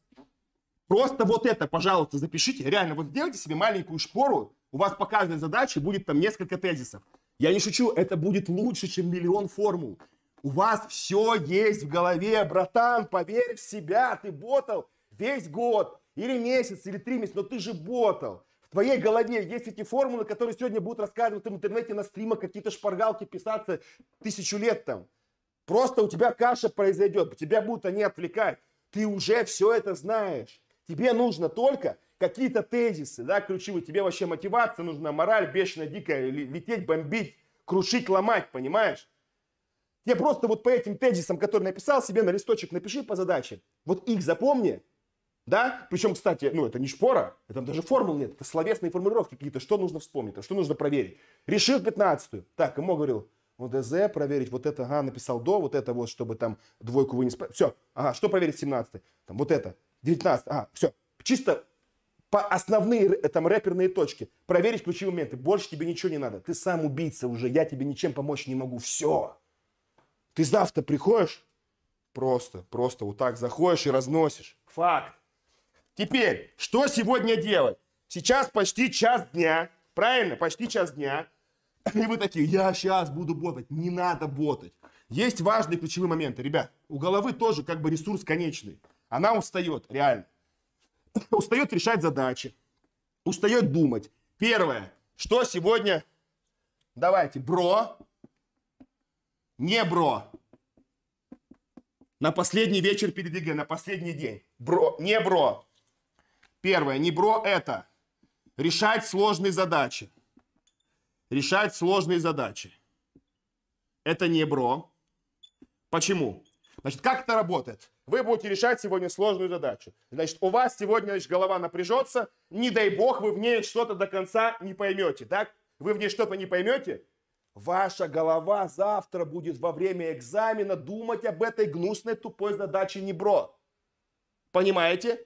Просто вот это, пожалуйста, запишите. Реально, вот сделайте себе маленькую шпору. У вас по каждой задаче будет там несколько тезисов. Я не шучу, это будет лучше, чем миллион формул. У вас все есть в голове, братан, поверь в себя, ты ботал весь год, или месяц, или три месяца, но ты же ботал. В твоей голове есть эти формулы, которые сегодня будут рассказывать в интернете на стримах, какие-то шпаргалки писаться тысячу лет там. Просто у тебя каша произойдет, тебя будут они отвлекать. Ты уже все это знаешь. Тебе нужно только какие-то тезисы, да, ключевые. Тебе вообще мотивация нужна, мораль бешеная, дикая, лететь, бомбить, крушить, ломать, понимаешь? Тебе просто вот по этим тезисам, которые написал, себе на листочек напиши по задаче. Вот их запомни, да? Причем, кстати, ну это не шпора, там даже формул нет, это словесные формулировки какие-то, что нужно вспомнить, а что нужно проверить. Решил 15-ю. Так, ему говорил, ОДЗ проверить, вот это, ага, написал до, вот это вот, чтобы там двойку вынес. Все, ага, что проверить 17 Там вот это, 19 ага, все. Чисто по основные э, там рэперные точки, проверить ключевые моменты. Больше тебе ничего не надо. Ты сам убийца уже, я тебе ничем помочь не могу. Все. Ты завтра приходишь, просто, просто вот так заходишь и разносишь. Факт. Теперь, что сегодня делать? Сейчас почти час дня, правильно, почти час дня. И вы такие, я сейчас буду ботать. Не надо ботать. Есть важные ключевые моменты. Ребят, у головы тоже как бы ресурс конечный. Она устает, реально. [LAUGHS] Устает решать задачи. Устает думать. Первое, что сегодня... Давайте, бро. Не бро. На последний вечер перед ЕГЭ, на последний день. Бро, не бро. Первое, не бро это решать сложные задачи решать сложные задачи. Это не бро. Почему? Значит, как это работает? Вы будете решать сегодня сложную задачу. Значит, у вас сегодня значит, голова напряжется, не дай бог, вы в ней что-то до конца не поймете, так? Вы в ней что-то не поймете, ваша голова завтра будет во время экзамена думать об этой гнусной тупой задаче небро. Понимаете?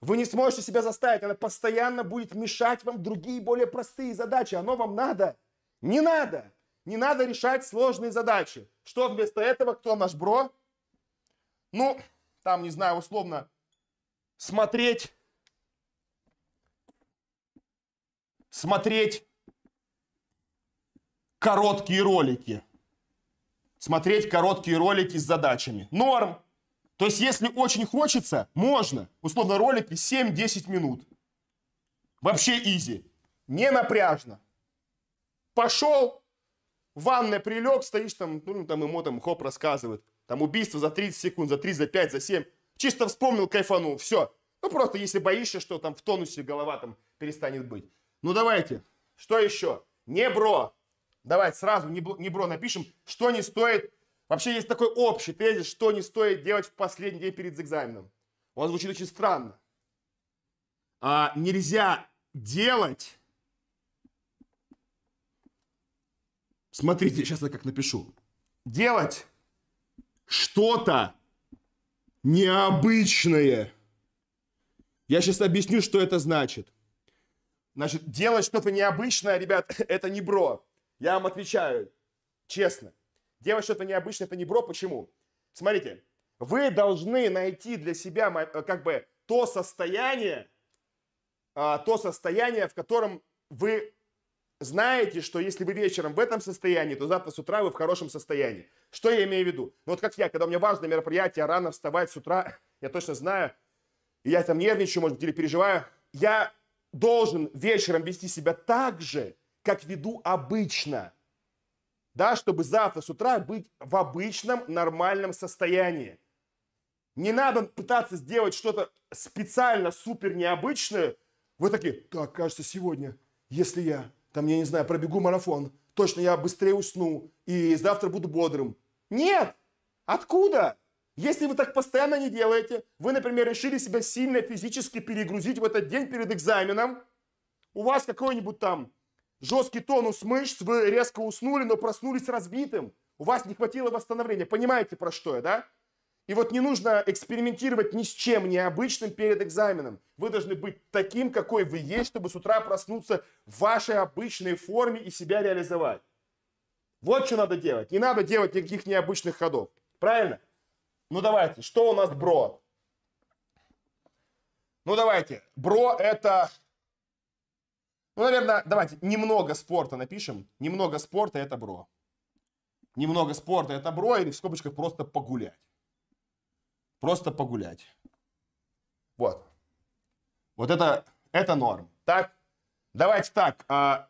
Вы не сможете себя заставить, она постоянно будет мешать вам другие более простые задачи, оно вам надо. Не надо. Не надо решать сложные задачи. Что вместо этого? Кто наш бро? Ну, там, не знаю, условно, смотреть, смотреть короткие ролики. Смотреть короткие ролики с задачами. Норм. То есть, если очень хочется, можно. Условно, ролики 7-10 минут. Вообще изи. Не напряжно. Пошел, в ванной прилег, стоишь там, ну, там ему там хоп рассказывает. Там убийство за 30 секунд, за 3, за 5, за 7. Чисто вспомнил, кайфанул, все. Ну, просто если боишься, что там в тонусе голова там перестанет быть. Ну, давайте. Что еще? Не бро. Давайте сразу не, бро напишем, что не стоит. Вообще есть такой общий тезис, что не стоит делать в последний день перед экзаменом. Он звучит очень странно. А, нельзя делать Смотрите, сейчас я как напишу. Делать что-то необычное. Я сейчас объясню, что это значит. Значит, делать что-то необычное, ребят, [LAUGHS] это не бро. Я вам отвечаю честно. Делать что-то необычное, это не бро. Почему? Смотрите, вы должны найти для себя э, как бы то состояние, а, то состояние, в котором вы знаете, что если вы вечером в этом состоянии, то завтра с утра вы в хорошем состоянии. Что я имею в виду? Ну вот как я, когда у меня важное мероприятие, рано вставать с утра, [LAUGHS] я точно знаю, я там нервничаю, может быть, или переживаю, я должен вечером вести себя так же, как веду обычно. Да, чтобы завтра с утра быть в обычном нормальном состоянии. Не надо пытаться сделать что-то специально супер необычное. Вы такие, так, кажется, сегодня, если я там, я не знаю, пробегу марафон, точно я быстрее усну, и завтра буду бодрым. Нет! Откуда? Если вы так постоянно не делаете, вы, например, решили себя сильно физически перегрузить в этот день перед экзаменом, у вас какой-нибудь там жесткий тонус мышц, вы резко уснули, но проснулись разбитым, у вас не хватило восстановления. Понимаете, про что я, да? И вот не нужно экспериментировать ни с чем необычным перед экзаменом. Вы должны быть таким, какой вы есть, чтобы с утра проснуться в вашей обычной форме и себя реализовать. Вот что надо делать. Не надо делать никаких необычных ходов. Правильно? Ну давайте, что у нас бро? Ну давайте, бро это... Ну, наверное, давайте немного спорта напишем. Немного спорта это бро. Немного спорта это бро или в скобочках просто погулять просто погулять. Вот. Вот это, это норм. Так, давайте так. А,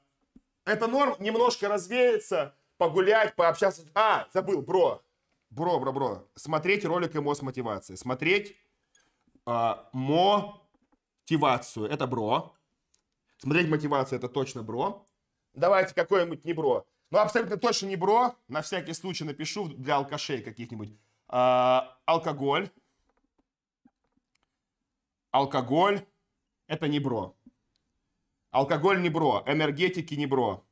это норм немножко развеяться, погулять, пообщаться. А, забыл, бро. Бро, бро, бро. Смотреть ролик МО с мотивацией. Смотреть э, мотивацию. Это бро. Смотреть мотивацию. Это точно бро. Давайте какой-нибудь не бро. Ну, абсолютно точно не бро. На всякий случай напишу для алкашей каких-нибудь. Э, алкоголь алкоголь – это не бро. Алкоголь не бро, энергетики не бро.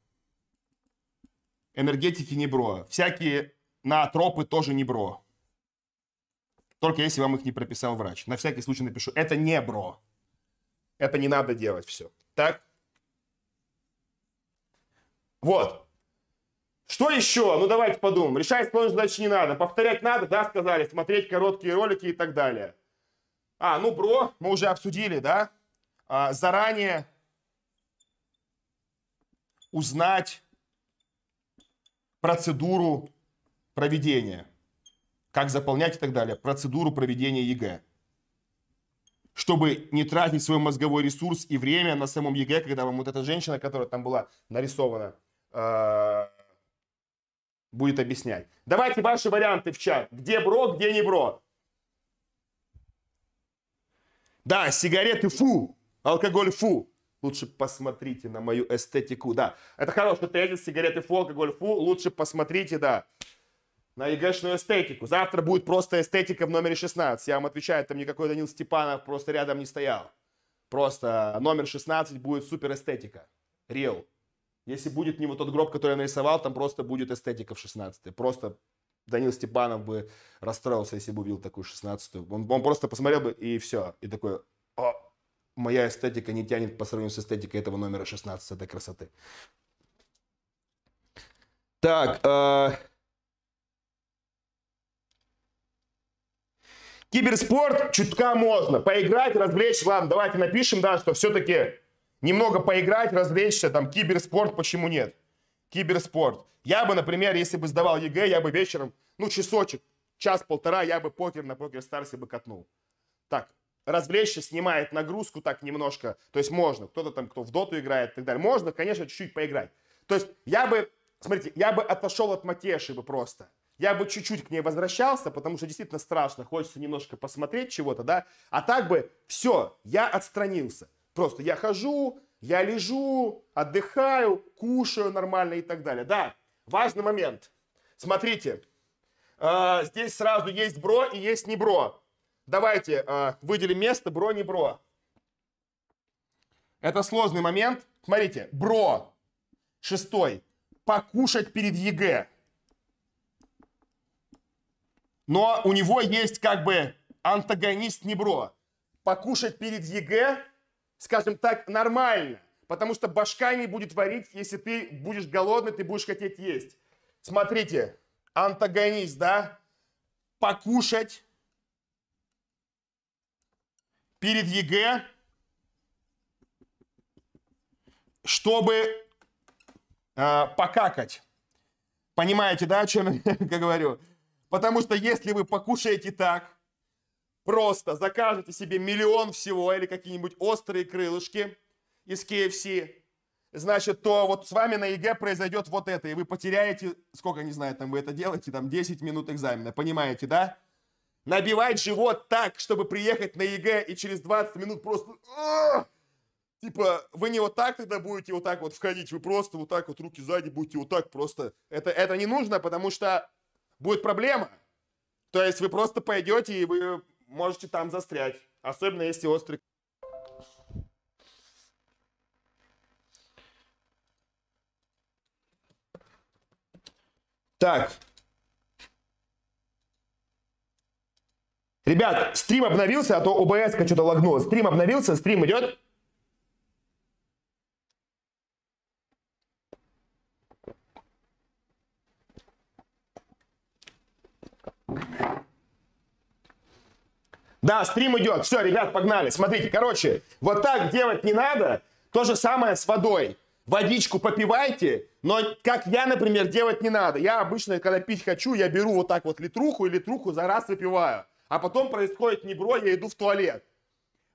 Энергетики не бро. Всякие наотропы тоже не бро. Только если вам их не прописал врач. На всякий случай напишу. Это не бро. Это не надо делать все. Так? Вот. Что еще? Ну давайте подумаем. Решать сложно, значит не надо. Повторять надо, да, сказали. Смотреть короткие ролики и так далее. А, ну бро, мы уже обсудили, да? А, заранее узнать процедуру проведения, как заполнять и так далее, процедуру проведения ЕГЭ, чтобы не тратить свой мозговой ресурс и время на самом ЕГЭ, когда вам вот эта женщина, которая там была нарисована, а, будет объяснять. Давайте ваши варианты в чат. Где бро, где не бро. Да, сигареты фу, алкоголь фу. Лучше посмотрите на мою эстетику, да. Это хороший тезис, сигареты фу, алкоголь фу. Лучше посмотрите, да, на ЕГЭшную эстетику. Завтра будет просто эстетика в номере 16. Я вам отвечаю, там никакой Данил Степанов просто рядом не стоял. Просто номер 16 будет супер эстетика. Реал. Если будет не вот тот гроб, который я нарисовал, там просто будет эстетика в 16. Просто Данил Степанов бы расстроился, если бы увидел такую шестнадцатую. Он, он просто посмотрел бы и все. И такой, о, «А, моя эстетика не тянет по сравнению с эстетикой этого номера 16 этой красоты. Так, э... Киберспорт чутка можно. Поиграть, развлечь. Ладно, давайте напишем, да, что все-таки немного поиграть, развлечься. Там киберспорт, почему нет? киберспорт. Я бы, например, если бы сдавал ЕГЭ, я бы вечером, ну, часочек, час-полтора, я бы покер на покер старсе бы катнул. Так, развлечься, снимает нагрузку так немножко, то есть можно. Кто-то там, кто в доту играет и так далее. Можно, конечно, чуть-чуть поиграть. То есть я бы, смотрите, я бы отошел от Матеши бы просто. Я бы чуть-чуть к ней возвращался, потому что действительно страшно, хочется немножко посмотреть чего-то, да. А так бы все, я отстранился. Просто я хожу, я лежу, отдыхаю, кушаю нормально и так далее. Да, важный момент. Смотрите, э, здесь сразу есть бро и есть не бро. Давайте э, выделим место бро, не бро. Это сложный момент. Смотрите, бро, шестой, покушать перед ЕГЭ. Но у него есть как бы антагонист не бро. Покушать перед ЕГЭ скажем так, нормально. Потому что башка не будет варить, если ты будешь голодный, ты будешь хотеть есть. Смотрите, антагонист, да? Покушать перед ЕГЭ, чтобы э, покакать. Понимаете, да, о чем [LAUGHS] я говорю? Потому что если вы покушаете так, Просто закажете себе миллион всего или какие-нибудь острые крылышки из KFC, значит, то вот с вами на ЕГЭ произойдет вот это, и вы потеряете, сколько, не знаю, там вы это делаете, там 10 минут экзамена, понимаете, да? Набивать живот так, чтобы приехать на ЕГЭ и через 20 минут просто... Типа, вы не вот так тогда будете вот так вот входить, вы просто вот так вот руки сзади будете вот так просто. Это, это не нужно, потому что будет проблема. То есть вы просто пойдете и вы можете там застрять. Особенно если острый Так. Ребят, стрим обновился, а то ОБС-ка что-то лагнуло. Стрим обновился, стрим идет. Да, стрим идет. Все, ребят, погнали. Смотрите, короче, вот так делать не надо. То же самое с водой. Водичку попивайте, но как я, например, делать не надо. Я обычно, когда пить хочу, я беру вот так вот литруху и литруху за раз выпиваю. А потом происходит не бро, я иду в туалет.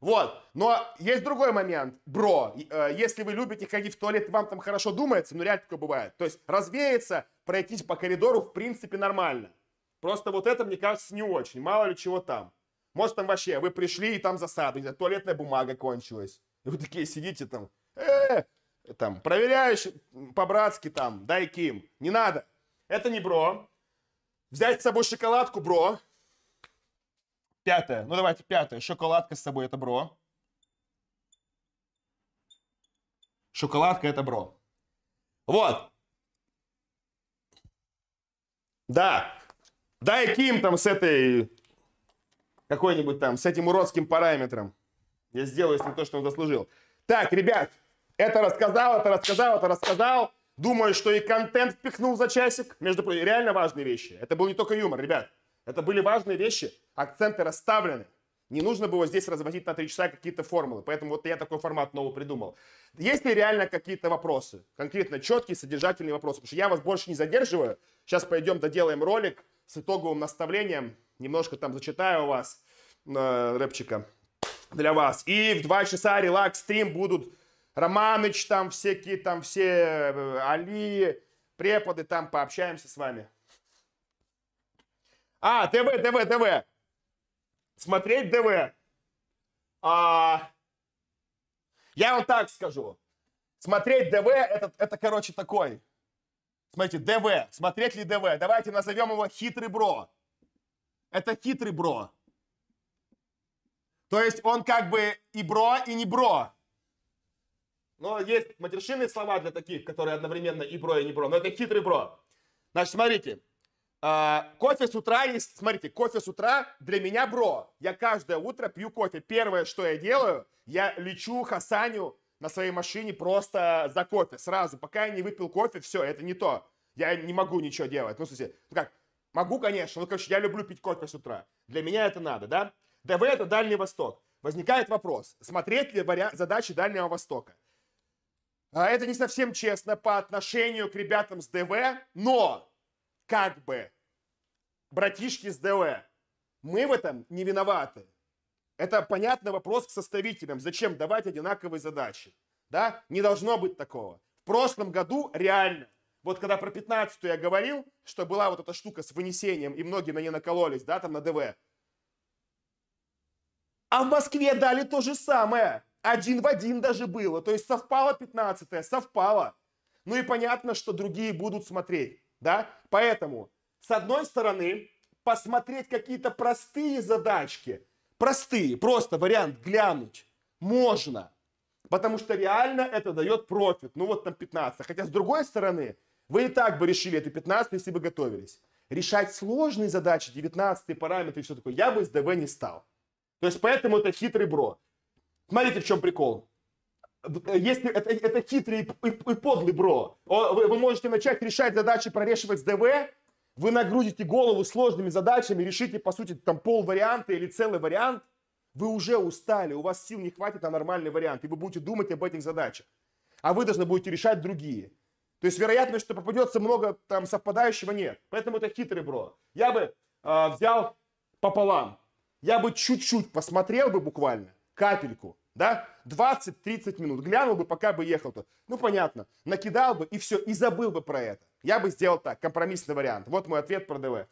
Вот. Но есть другой момент. Бро, э, если вы любите ходить в туалет, вам там хорошо думается, но реально такое бывает. То есть развеяться, пройтись по коридору в принципе нормально. Просто вот это, мне кажется, не очень. Мало ли чего там. Может, там вообще, вы пришли, и там засада, не туалетная бумага кончилась. И вы такие сидите там, э, там, проверяешь по-братски там, дай ким. Не надо. Это не бро. Взять с собой шоколадку, бро. Пятое. Ну, давайте пятое. Шоколадка с собой, это бро. Шоколадка это бро. Вот. Да. Дай Ким там с этой какой-нибудь там с этим уродским параметром. Я сделаю с ним то, что он заслужил. Так, ребят, это рассказал, это рассказал, это рассказал. Думаю, что и контент впихнул за часик. Между прочим, реально важные вещи. Это был не только юмор, ребят. Это были важные вещи. Акценты расставлены. Не нужно было здесь разводить на три часа какие-то формулы. Поэтому вот я такой формат новый придумал. Есть ли реально какие-то вопросы? Конкретно четкие, содержательные вопросы. Потому что я вас больше не задерживаю. Сейчас пойдем доделаем ролик с итоговым наставлением Немножко там зачитаю у вас э, рэпчика для вас. И в 2 часа релакс-стрим будут Романыч, там всякие, там все э, Али, преподы, там пообщаемся с вами. А, ТВ, ТВ, ТВ. Смотреть ТВ. А, я вам так скажу. Смотреть ДВ, это, это, короче, такой. Смотрите, ДВ. Смотреть ли ДВ? Давайте назовем его хитрый бро. Это хитрый бро. То есть он как бы и бро, и не бро. Но есть матершинные слова для таких, которые одновременно и бро, и не бро. Но это хитрый бро. Значит, смотрите. А, кофе с утра, смотрите, кофе с утра для меня бро. Я каждое утро пью кофе. Первое, что я делаю, я лечу Хасаню на своей машине просто за кофе сразу. Пока я не выпил кофе, все, это не то. Я не могу ничего делать. Ну, в смысле, ну как, Могу, конечно. Ну, короче, я люблю пить кофе с утра. Для меня это надо, да? ДВ – это Дальний Восток. Возникает вопрос, смотреть ли вариа- задачи Дальнего Востока. А это не совсем честно по отношению к ребятам с ДВ, но как бы братишки с ДВ, мы в этом не виноваты. Это понятный вопрос к составителям. Зачем давать одинаковые задачи? Да? Не должно быть такого. В прошлом году реально вот когда про 15 я говорил, что была вот эта штука с вынесением, и многие на ней накололись, да, там на ДВ. А в Москве дали то же самое. Один в один даже было. То есть совпало 15 совпало. Ну и понятно, что другие будут смотреть, да? Поэтому, с одной стороны, посмотреть какие-то простые задачки, простые, просто вариант глянуть, можно. Потому что реально это дает профит. Ну вот там 15. Хотя с другой стороны, вы и так бы решили эту 15, если бы готовились. Решать сложные задачи, 19 параметры и все такое, я бы с ДВ не стал. То есть поэтому это хитрый бро. Смотрите, в чем прикол. Э, если это, э, это хитрый и, и, и подлый бро, вы, вы можете начать решать задачи, прорешивать с ДВ, вы нагрузите голову сложными задачами, решите, по сути, там пол варианта или целый вариант, вы уже устали, у вас сил не хватит на нормальный вариант, и вы будете думать об этих задачах. А вы должны будете решать другие. То есть вероятность, что попадется много там совпадающего, нет. Поэтому это хитрый бро. Я бы э, взял пополам. Я бы чуть-чуть посмотрел бы буквально, капельку, да, 20-30 минут. Глянул бы, пока бы ехал тут, Ну, понятно, накидал бы и все, и забыл бы про это. Я бы сделал так, компромиссный вариант. Вот мой ответ про ДВ.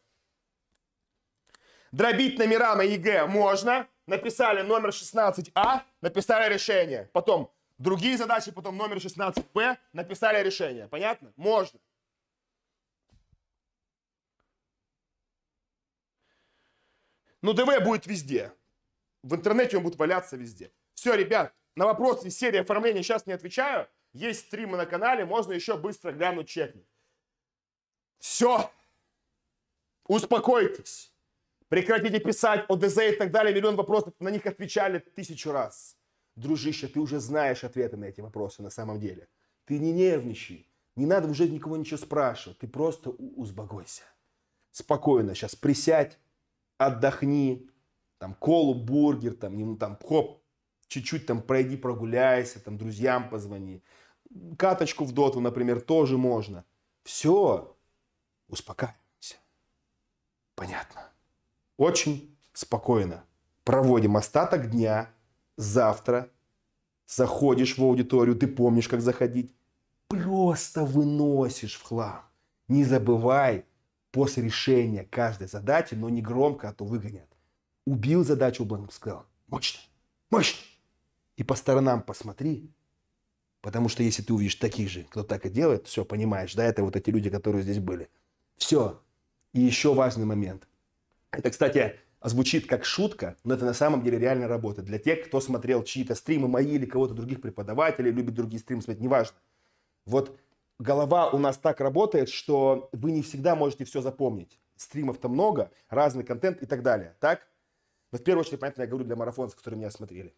Дробить номера на ЕГЭ можно. Написали номер 16А, написали решение. Потом Другие задачи потом номер 16П написали решение. Понятно? Можно. Ну, ДВ будет везде. В интернете он будет валяться везде. Все, ребят, на вопросы серии оформления сейчас не отвечаю. Есть стримы на канале, можно еще быстро глянуть чекник. Все. Успокойтесь. Прекратите писать о ДЗ и так далее. Миллион вопросов, на них отвечали тысячу раз дружище, ты уже знаешь ответы на эти вопросы на самом деле. Ты не нервничай, не надо уже никого ничего спрашивать, ты просто узбогойся. Спокойно сейчас присядь, отдохни, там колу, бургер, там, ну, там хоп, чуть-чуть там пройди, прогуляйся, там друзьям позвони. Каточку в доту, например, тоже можно. Все, успокаиваемся. Понятно. Очень спокойно. Проводим остаток дня завтра заходишь в аудиторию, ты помнишь, как заходить, просто выносишь в хлам. Не забывай после решения каждой задачи, но не громко, а то выгонят. Убил задачу, Бланк сказал, мощно, мощно. И по сторонам посмотри, потому что если ты увидишь таких же, кто так и делает, все, понимаешь, да, это вот эти люди, которые здесь были. Все. И еще важный момент. Это, кстати, а звучит как шутка, но это на самом деле реально работает. Для тех, кто смотрел чьи-то стримы, мои или кого-то других преподавателей, любит другие стримы смотреть, неважно. Вот голова у нас так работает, что вы не всегда можете все запомнить. Стримов-то много, разный контент и так далее, так? Но в первую очередь, понятно, я говорю для марафонцев, которые меня смотрели.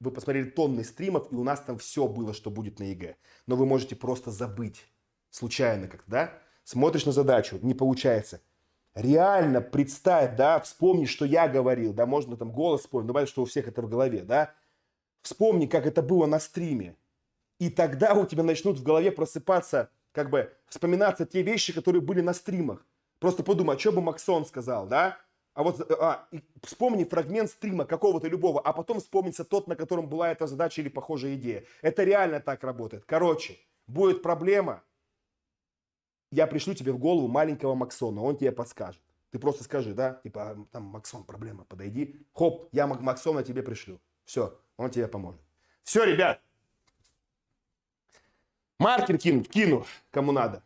Вы посмотрели тонны стримов, и у нас там все было, что будет на ЕГЭ. Но вы можете просто забыть случайно как-то, да? Смотришь на задачу, не получается реально представь, да, вспомни, что я говорил, да, можно там голос вспомнить, но ну, понятно, что у всех это в голове, да, вспомни, как это было на стриме, и тогда у тебя начнут в голове просыпаться, как бы, вспоминаться те вещи, которые были на стримах. Просто подумай, что бы Максон сказал, да? А вот а, вспомни фрагмент стрима какого-то любого, а потом вспомнится тот, на котором была эта задача или похожая идея. Это реально так работает. Короче, будет проблема, я пришлю тебе в голову маленького Максона, он тебе подскажет. Ты просто скажи, да, типа, «А, там, Максон, проблема, подойди. Хоп, я Максона тебе пришлю. Все, он тебе поможет. Все, ребят. Маркер кину, кину, кому надо.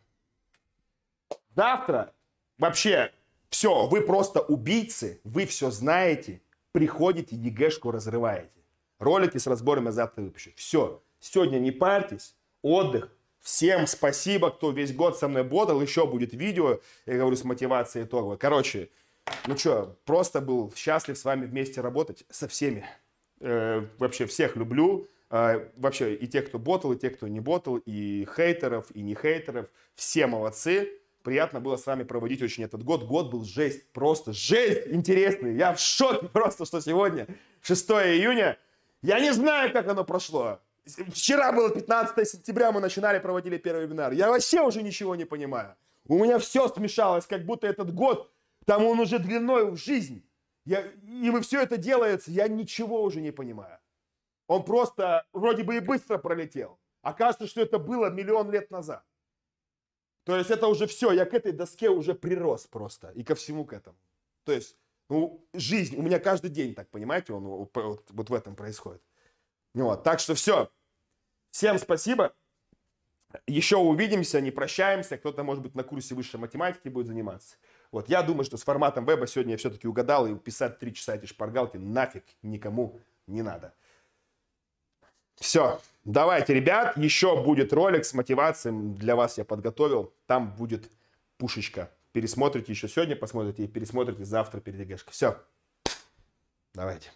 Завтра вообще все, вы просто убийцы, вы все знаете, приходите, ЕГЭшку разрываете. Ролики с разборами завтра выпущу. Все, сегодня не парьтесь, отдых, Всем спасибо, кто весь год со мной бодал. Еще будет видео, я говорю, с мотивацией итоговой. Короче, ну что, просто был счастлив с вами вместе работать, со всеми. Э, вообще всех люблю. Э, вообще и тех, кто ботал, и тех, кто не ботал, и хейтеров, и не хейтеров. Все молодцы. Приятно было с вами проводить очень этот год. Год был жесть, просто жесть интересный. Я в шоке [LAUGHS] просто, что сегодня 6 июня. Я не знаю, как оно прошло. Вчера было 15 сентября, мы начинали, проводили первый вебинар. Я вообще уже ничего не понимаю. У меня все смешалось, как будто этот год, там он уже длиной в жизнь. Я, и все это делается, я ничего уже не понимаю. Он просто вроде бы и быстро пролетел. оказывается, что это было миллион лет назад. То есть это уже все, я к этой доске уже прирос просто и ко всему к этому. То есть ну, жизнь, у меня каждый день так, понимаете, он вот, вот в этом происходит. Вот, так что все. Всем спасибо. Еще увидимся, не прощаемся. Кто-то, может быть, на курсе высшей математики будет заниматься. Вот я думаю, что с форматом веба сегодня я все-таки угадал, и писать три часа эти шпаргалки нафиг никому не надо. Все, давайте, ребят, еще будет ролик с мотивацией. Для вас я подготовил. Там будет пушечка. Пересмотрите еще сегодня, посмотрите и пересмотрите завтра перед ЕГЭшкой. Все, давайте.